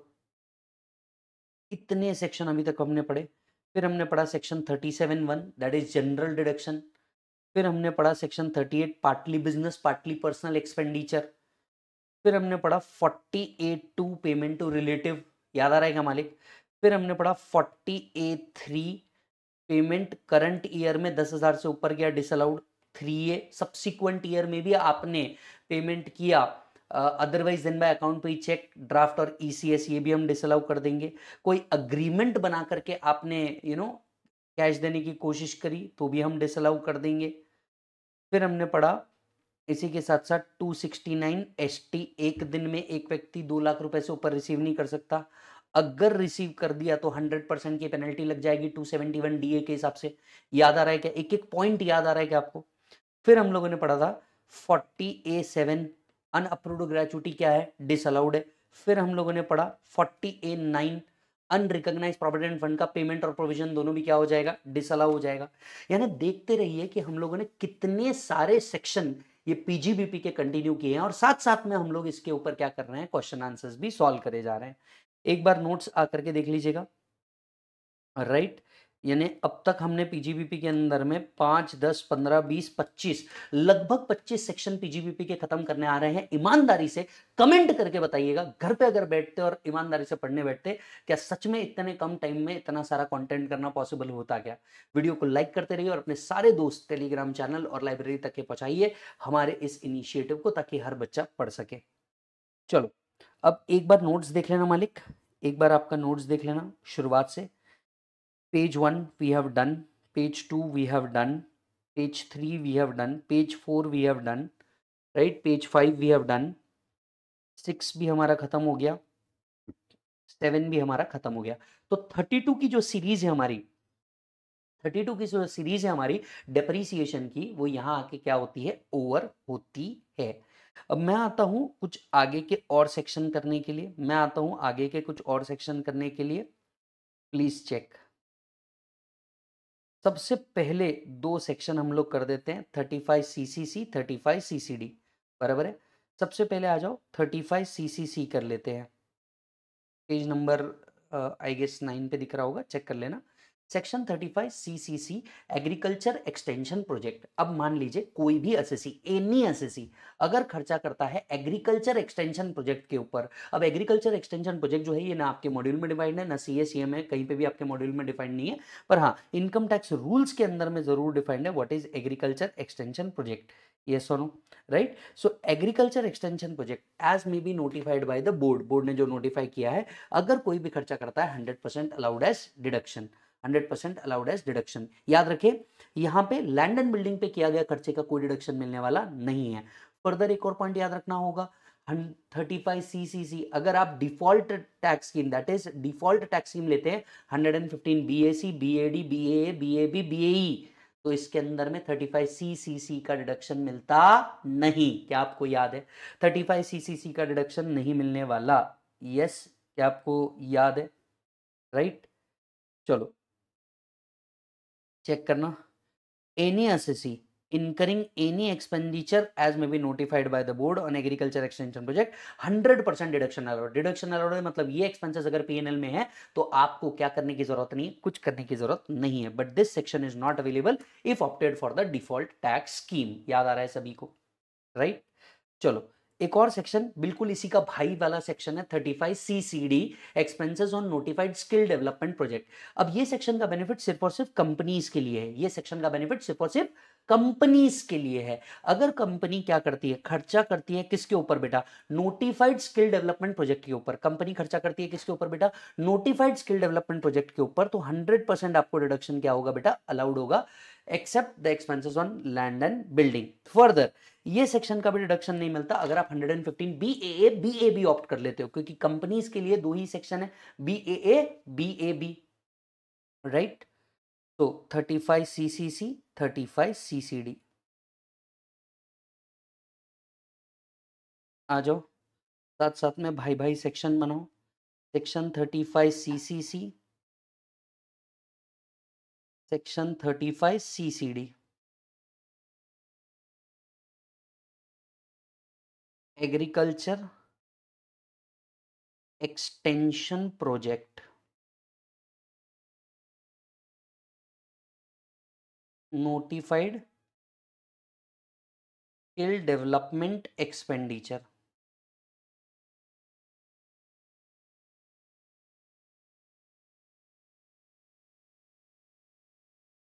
इतने section अभी तक हमने पढ़े फिर हमने पढ़ा section thirty seven one that is general deduction फिर हमने पढ़ा section thirty eight partly business partly personal expenditure फिर हमने पढ़ा forty A two payment to relative याद आ रहा है क्या मालिक फिर हमने पढ़ा forty A three payment current year में दस हज़ार से ऊपर किया disallowed three A subsequent year में भी आपने पेमेंट किया otherwise than by account payee cheque draft और ईसीएस e ये भी हम डिसअलाउ कर देंगे कोई अग्रीमेंट बना करके आपने यू नो कैश देने की कोशिश करी तो भी हम डिसअलाउ कर देंगे फिर हमने पढ़ा इसी के साथ साथ 269 एसटी एक दिन में एक व्यक्ति दो लाख रुपए से ऊपर रिसीव नहीं कर सकता अगर रिसीव कर दिया तो 100 परसेंट की पेनल्टी लग जाएगी 271 डीए के हिसाब से याद आ रहा है क्या एक एक पॉइंट याद आ रहा है क्या आपको फिर हम लोगों ने पढ़ा था forty A seven unapproved gratuity क्या है डिसअलाउड है फिर हम लोगों ने पढ़ा forty A nine unrecognised provident fund का पेमेंट और प्रोविजन दोनों भी क्या हो जाएगा डिसअलाउ हो जाएगा यानी देखते रहिए कि हम लोगों ने कितने सारे सेक्शन ये पीजीबीपी के कंटिन्यू किए हैं और साथ साथ में हम लोग इसके ऊपर क्या कर रहे हैं क्वेश्चन आंसर्स भी सॉल्व करे जा रहे हैं एक बार नोट्स आकर के देख लीजिएगा राइट right? यानी अब तक हमने पीजीबीपी के अंदर में पांच दस पंद्रह बीस पच्चीस लगभग पच्चीस सेक्शन पीजीबीपी के खत्म करने आ रहे हैं ईमानदारी से कमेंट करके बताइएगा घर पे अगर बैठते और ईमानदारी से पढ़ने बैठते क्या सच में इतने कम टाइम में इतना सारा कंटेंट करना पॉसिबल होता क्या वीडियो को लाइक करते रहिए और अपने सारे दोस्त टेलीग्राम चैनल और लाइब्रेरी तक के पहुँचाइए हमारे इस इनिशिएटिव को ताकि हर बच्चा पढ़ सके चलो अब एक बार नोट्स देख लेना मालिक एक बार आपका नोट्स देख लेना शुरुआत से page 1 we have done page 2 we have done page 3 we have done page 4 we have done right page 5 we have done 6 भी हमारा खत्म हो गया 7 भी हमारा खत्म हो गया तो 32 की जो सीरीज है हमारी 32 की जो सीरीज है हमारी डेप्रीसिएशन की वो यहाँ आके क्या होती है ओवर होती है अब मैं आता हूँ कुछ आगे के और सेक्शन करने के लिए मैं आता हूँ आगे के कुछ और सेक्शन करने के लिए प्लीज चेक सबसे पहले दो सेक्शन हम लोग कर देते हैं thirty five C C C thirty five C C D बराबर है सबसे पहले आ जाओ थर्टी फाइव सी सी सी कर लेते हैं page number I guess nine पे दिख रहा होगा चेक कर लेना section 35 CCC agriculture extension project अब मान लीजिए कोई भी एसएससी एनी एस अगर खर्चा करता है एग्रीकल्चर एक्सटेंशन प्रोजेक्ट के ऊपर अब एग्रीकल्चर एक्सटेंशन प्रोजेक्ट जो है ये ना आपके मॉड्यूल में डिफाइंड है ना सी एस e है कहीं पे भी आपके मॉड्यूल में डिफाइंड नहीं है पर हाँ इनकम टैक्स रूल्स के अंदर में जरूर डिफाइंड है what is agriculture extension project yes or no right so agriculture extension project as may be notified by the board board ने जो नोटिफाई किया है अगर कोई भी खर्चा करता है percent allowed as deduction hundred percent allowed as deduction याद रखें यहाँ पे लैंड एंड बिल्डिंग पे किया गया खर्चे का कोई डिडक्शन मिलने वाला नहीं है फर्दर एक और पॉइंट याद रखना होगा thirty five C C C अगर आप default tax scheme that is default tax scheme लेते हैं hundred and fifteen B A C B A D B A B A B B A तो इसके अंदर में 35 सी का डिडक्शन मिलता नहीं क्या आपको याद है 35 सी का डिडक्शन नहीं मिलने वाला यस yes, क्या आपको याद है राइट right? चलो चेक करना any assessee incurring any expenditure as may be notified by the board on agriculture extension project 100 percent deduction allowed deduction allowed मतलब ये एक्सपेंसेस अगर पीएनएल में है तो आपको क्या करने की जरूरत नहीं है कुछ करने की जरूरत नहीं है but this section is not available if opted for the default tax scheme याद आ रहा है सभी को राइट right? चलो एक और सेक्शन बिल्कुल इसी का भाई वाला सेक्शन है thirty five C C D expenses on notified skill development project अब ये सेक्शन का बेनिफिट सिर्फ और सिर्फ कंपनीज के लिए है ये सेक्शन का बेनिफिट सिर्फ और सिर्फ कंपनीज के लिए है अगर कंपनी क्या करती है खर्चा करती है किसके ऊपर बेटा नोटिफाइड स्किल डेवलपमेंट प्रोजेक्ट के ऊपर कंपनी खर्चा करती है किसके ऊपर बेटा नोटिफाइड स्किल डेवलपमेंट प्रोजेक्ट के ऊपर तो 100 आपको डिडक्शन क्या होगा बेटा अलाउड होगा except the expenses on land and building further ये सेक्शन का भी डिडक्शन नहीं मिलता अगर आप 115 B A A B A B opt कर लेते हो क्योंकि कंपनीज के लिए दो ही सेक्शन है B A A B A B right तो 35 सी सी डी आ जाओ साथ साथ में भाई भाई सेक्शन बनाओ section 35 C section thirty five C C D agriculture extension project notified skill development expenditure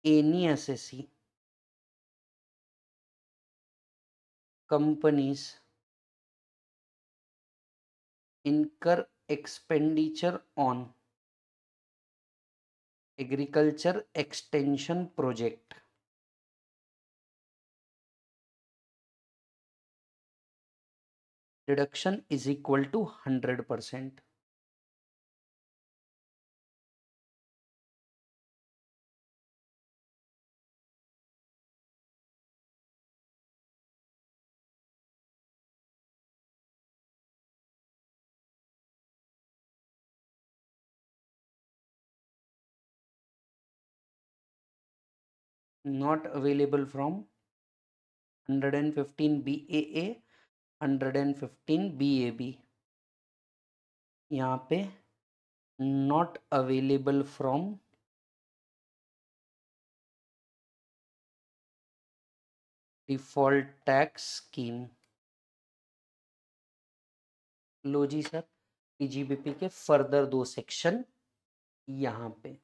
any एनियस C companies incur expenditure on agriculture extension project deduction is equal to hundred percent not available from 115 BAA 115 BAB यहाँ पे not available from default tax scheme लो जी sir पी के further दो section यहाँ पे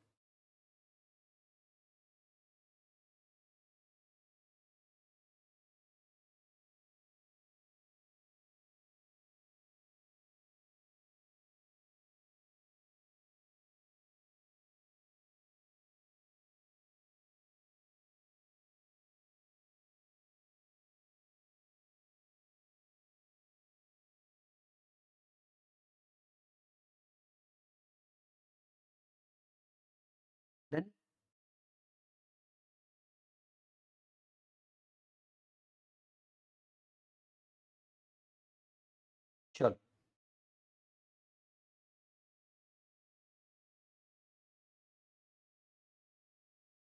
चलो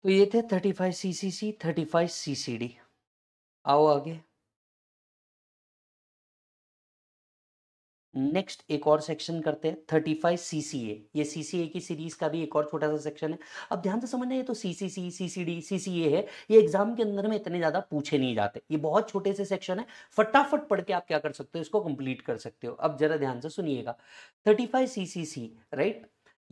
तो ये थे thirty five C C C thirty five C C D आओ आगे नेक्स्ट एक और सेक्शन करते हैं थर्टी फाइव सी सी ए ये सी सी ए की सीरीज का भी एक और छोटा सा सेक्शन है अब ध्यान से समझना ये तो सी C C C C D C C ए है ये एग्जाम के अंदर में इतने ज़्यादा पूछे नहीं जाते ये बहुत छोटे से सेक्शन है फटाफट पढ़ के आप क्या कर सकते हो इसको कंप्लीट कर सकते हो अब जरा ध्यान से सुनिएगा thirty five C C C right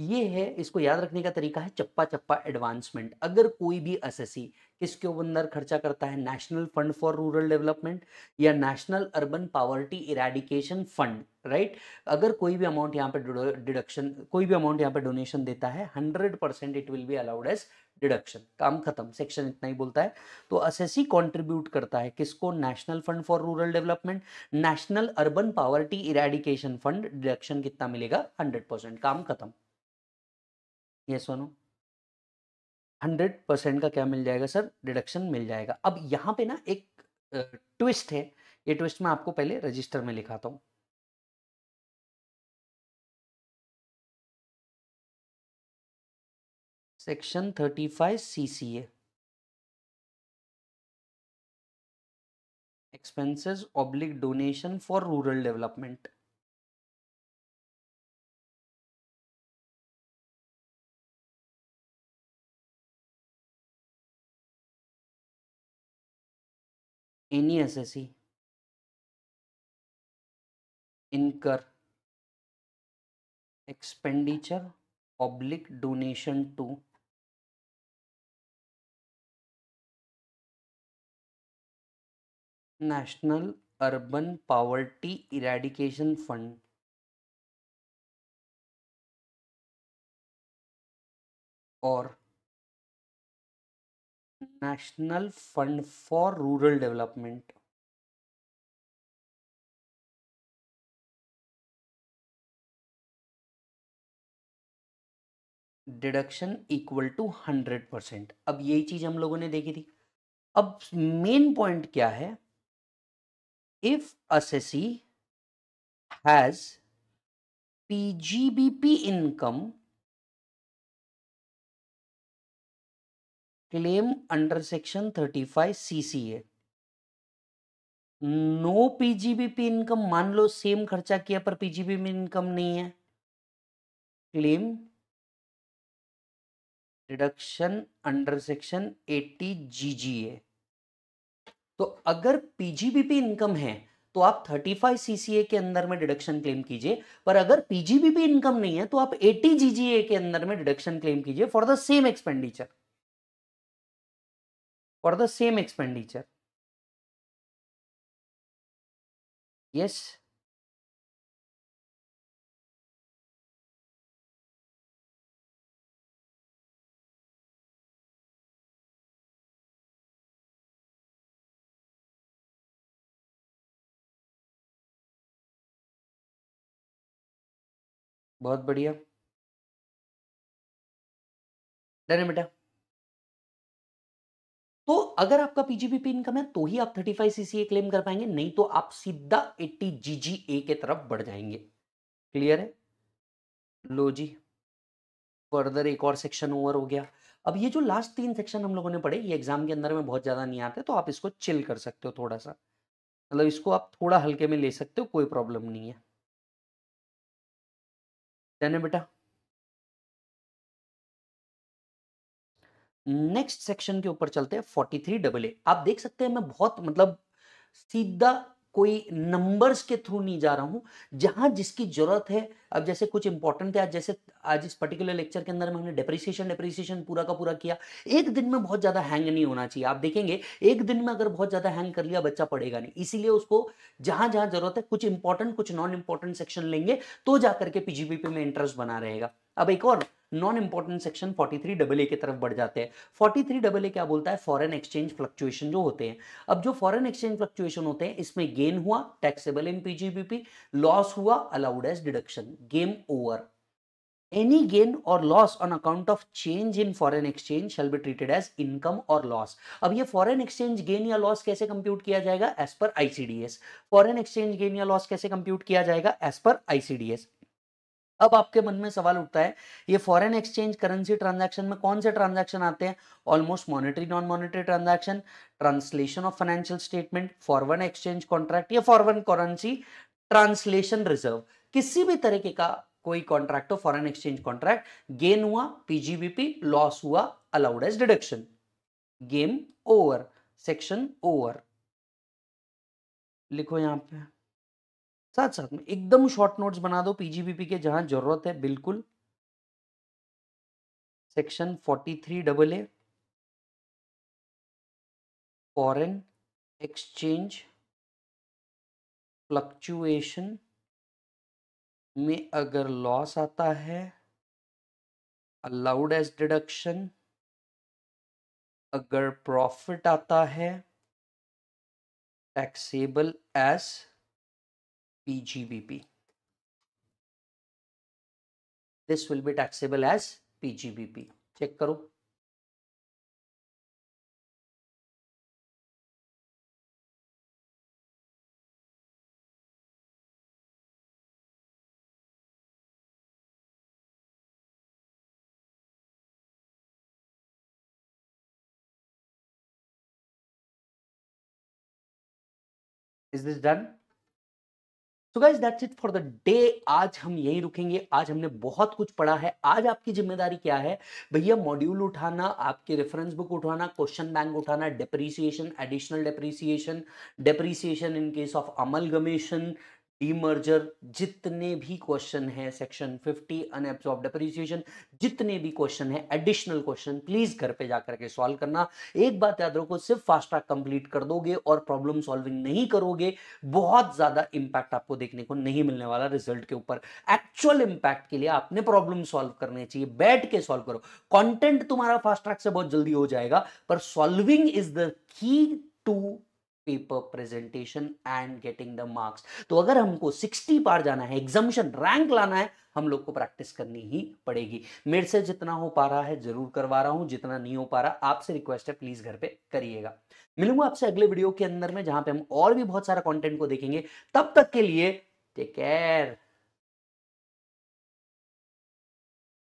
ये है इसको याद रखने का तरीका है चप्पा चप्पा एडवांसमेंट अगर कोई भी एसएससी किसके अंदर खर्चा करता है national fund for rural development या national urban poverty eradication fund right अगर कोई भी अमाउंट यहाँ पे डिडक्शन कोई भी अमाउंट यहाँ पे डोनेशन देता है hundred percent it will be allowed as deduction काम खत्म सेक्शन इतना ही बोलता है तो एसएससी कॉन्ट्रीब्यूट करता है किसको national fund for rural development national urban poverty eradication fund deduction कितना मिलेगा हंड्रेड काम खत्म ये सुनो हंड्रेड परसेंट का क्या मिल जाएगा सर डिडक्शन मिल जाएगा अब यहाँ पे ना एक ट्विस्ट है ये ट्विस्ट मैं आपको पहले रजिस्टर में लिखाता हूँ section thirty five C C expenses oblique donation for rural development any S S C incur expenditure public donation to national urban poverty eradication fund और national fund for rural development deduction equal to hundred percent अब यही चीज हम लोगों ने देखी थी अब मेन पॉइंट क्या है if assessee has PGBP income claim thirty five C C A no PGBP income मान लो सेम खर्चा किया पर पीजीबी में इनकम नहीं है claim deduction under section G G A तो अगर पीजीबीपी इनकम है तो आप 35 सीसीए के अंदर में डिडक्शन क्लेम कीजिए पर अगर पीजीबीपी इनकम नहीं है तो आप 80 जीजीए के अंदर में डिडक्शन क्लेम कीजिए for the same expenditure for the same expenditure. Yes. बहुत बढ़िया डन बेटा तो अगर आपका पीजीबी पिन इनकम है तो ही आप 35 सीसीए क्लेम कर पाएंगे नहीं तो आप सीधा 80 जीजीए के तरफ बढ़ जाएंगे क्लियर है लो जी फर्दर एक और सेक्शन ओवर हो गया अब ये जो लास्ट तीन सेक्शन हम लोगों ने पढ़े ये एग्जाम के अंदर में बहुत ज्यादा नहीं आते तो आप इसको चिल कर सकते हो थोड़ा सा मतलब इसको आप थोड़ा हल्के में ले सकते हो कोई प्रॉब्लम नहीं है बेटा नेक्स्ट सेक्शन के ऊपर चलते हैं फोर्टी थ्री डबल ए आप देख सकते हैं मैं बहुत मतलब सीधा कोई नंबर्स के थ्रू नहीं जा रहा हूं जहां जिसकी ज़रूरत है अब जैसे कुछ इंपॉर्टेंट है आज जैसे आज इस पर्टिकुलर लेक्चर के अंदर में हमने डेप्रिसिएशन डेप्रिसिएशन पूरा का पूरा किया एक दिन में बहुत ज़्यादा हैंग नहीं होना चाहिए आप देखेंगे एक दिन में अगर बहुत ज़्यादा हैंग कर लिया बच्चा पढ़ेगा नहीं इसीलिए उसको जहां जहां ज़रूरत है कुछ इंपॉर्टेंट कुछ नॉन इंपॉर्टेंट सेक्शन लेंगे तो जाकर के पीजीबी में इंटरेस्ट बना रहेगा अब एक और non important section 43 double A की तरफ बढ़ जाते हैं 43 डबल ए क्या बोलता है फॉरेन एक्सचेंज फ्लक्चुएशन जो होते हैं अब जो फॉरेन एक्सचेंज फ्लक्चुएशन होते हैं इसमें गेन हुआ टैक्सेबल इन पीजीबीपी लॉस हुआ allowed as deduction game over any gain or loss on account of change in foreign exchange shall be treated as income or loss अब ये foreign exchange gain या loss कैसे compute किया जाएगा as per ICDS foreign exchange gain या loss कैसे compute किया जाएगा as per ICDS अब आपके मन में सवाल उठता है ये फॉरेन एक्सचेंज करेंसी ट्रांजैक्शन में कौन से ट्रांजैक्शन आते हैं almost monetary non monetary transaction translation of financial statement foreign exchange contract या फॉरवर्न करेंसी ट्रांसलेशन रिजर्व किसी भी तरीके का कोई कॉन्ट्रैक्ट हो फॉरन एक्सचेंज कॉन्ट्रैक्ट गेन हुआ पीजीबीपी लॉस हुआ allowed as deduction game over section over लिखो यहां पर साथ साथ में एकदम शॉर्ट नोट्स बना दो पीजीबीपी के जहां जरूरत है बिल्कुल section forty three double A foreign exchange fluctuation में अगर लॉस आता है अलाउड एज डिडक्शन अगर प्रॉफिट आता है taxable as PGBP. This will be taxable as PGBP. Check करो. Is this done? So guys that's it for the day आज हम यहीं रुकेंगे आज हमने बहुत कुछ पढ़ा है आज आपकी जिम्मेदारी क्या है भैया मॉड्यूल उठाना आपके रेफरेंस बुक उठाना क्वेश्चन बैंक उठाना depreciation additional depreciation depreciation in case of amalgamation demerger जितने भी क्वेश्चन है सेक्शन 50 अनएब्सॉर्ब डेप्रिसिएशन जितने भी क्वेश्चन है एडिशनल क्वेश्चन प्लीज घर पे जाकर के सॉल्व करना एक बात याद रखो सिर्फ फास्ट ट्रैक कंप्लीट कर दोगे और प्रॉब्लम सॉल्विंग नहीं करोगे बहुत ज्यादा इंपैक्ट आपको देखने को नहीं मिलने वाला रिजल्ट के ऊपर एक्चुअल इंपैक्ट के लिए आपने प्रॉब्लम सॉल्व करने चाहिए बैठ के सॉल्व करो कॉन्टेंट तुम्हारा फास्ट ट्रैक से बहुत जल्दी हो जाएगा पर solving is the key to paper presentation and getting the marks तो अगर हमको 60 पार जाना है एग्जामिशन रैंक लाना है हम लोग को प्रैक्टिस करनी ही पड़ेगी मेरे से जितना हो पा रहा है जरूर करवा रहा हूं जितना नहीं हो पा रहा आपसे रिक्वेस्ट है प्लीज घर पे करिएगा मिलूंगा आपसे अगले वीडियो के अंदर में जहां पे हम और भी बहुत सारा कॉन्टेंट को देखेंगे तब तक के लिए टेक केयर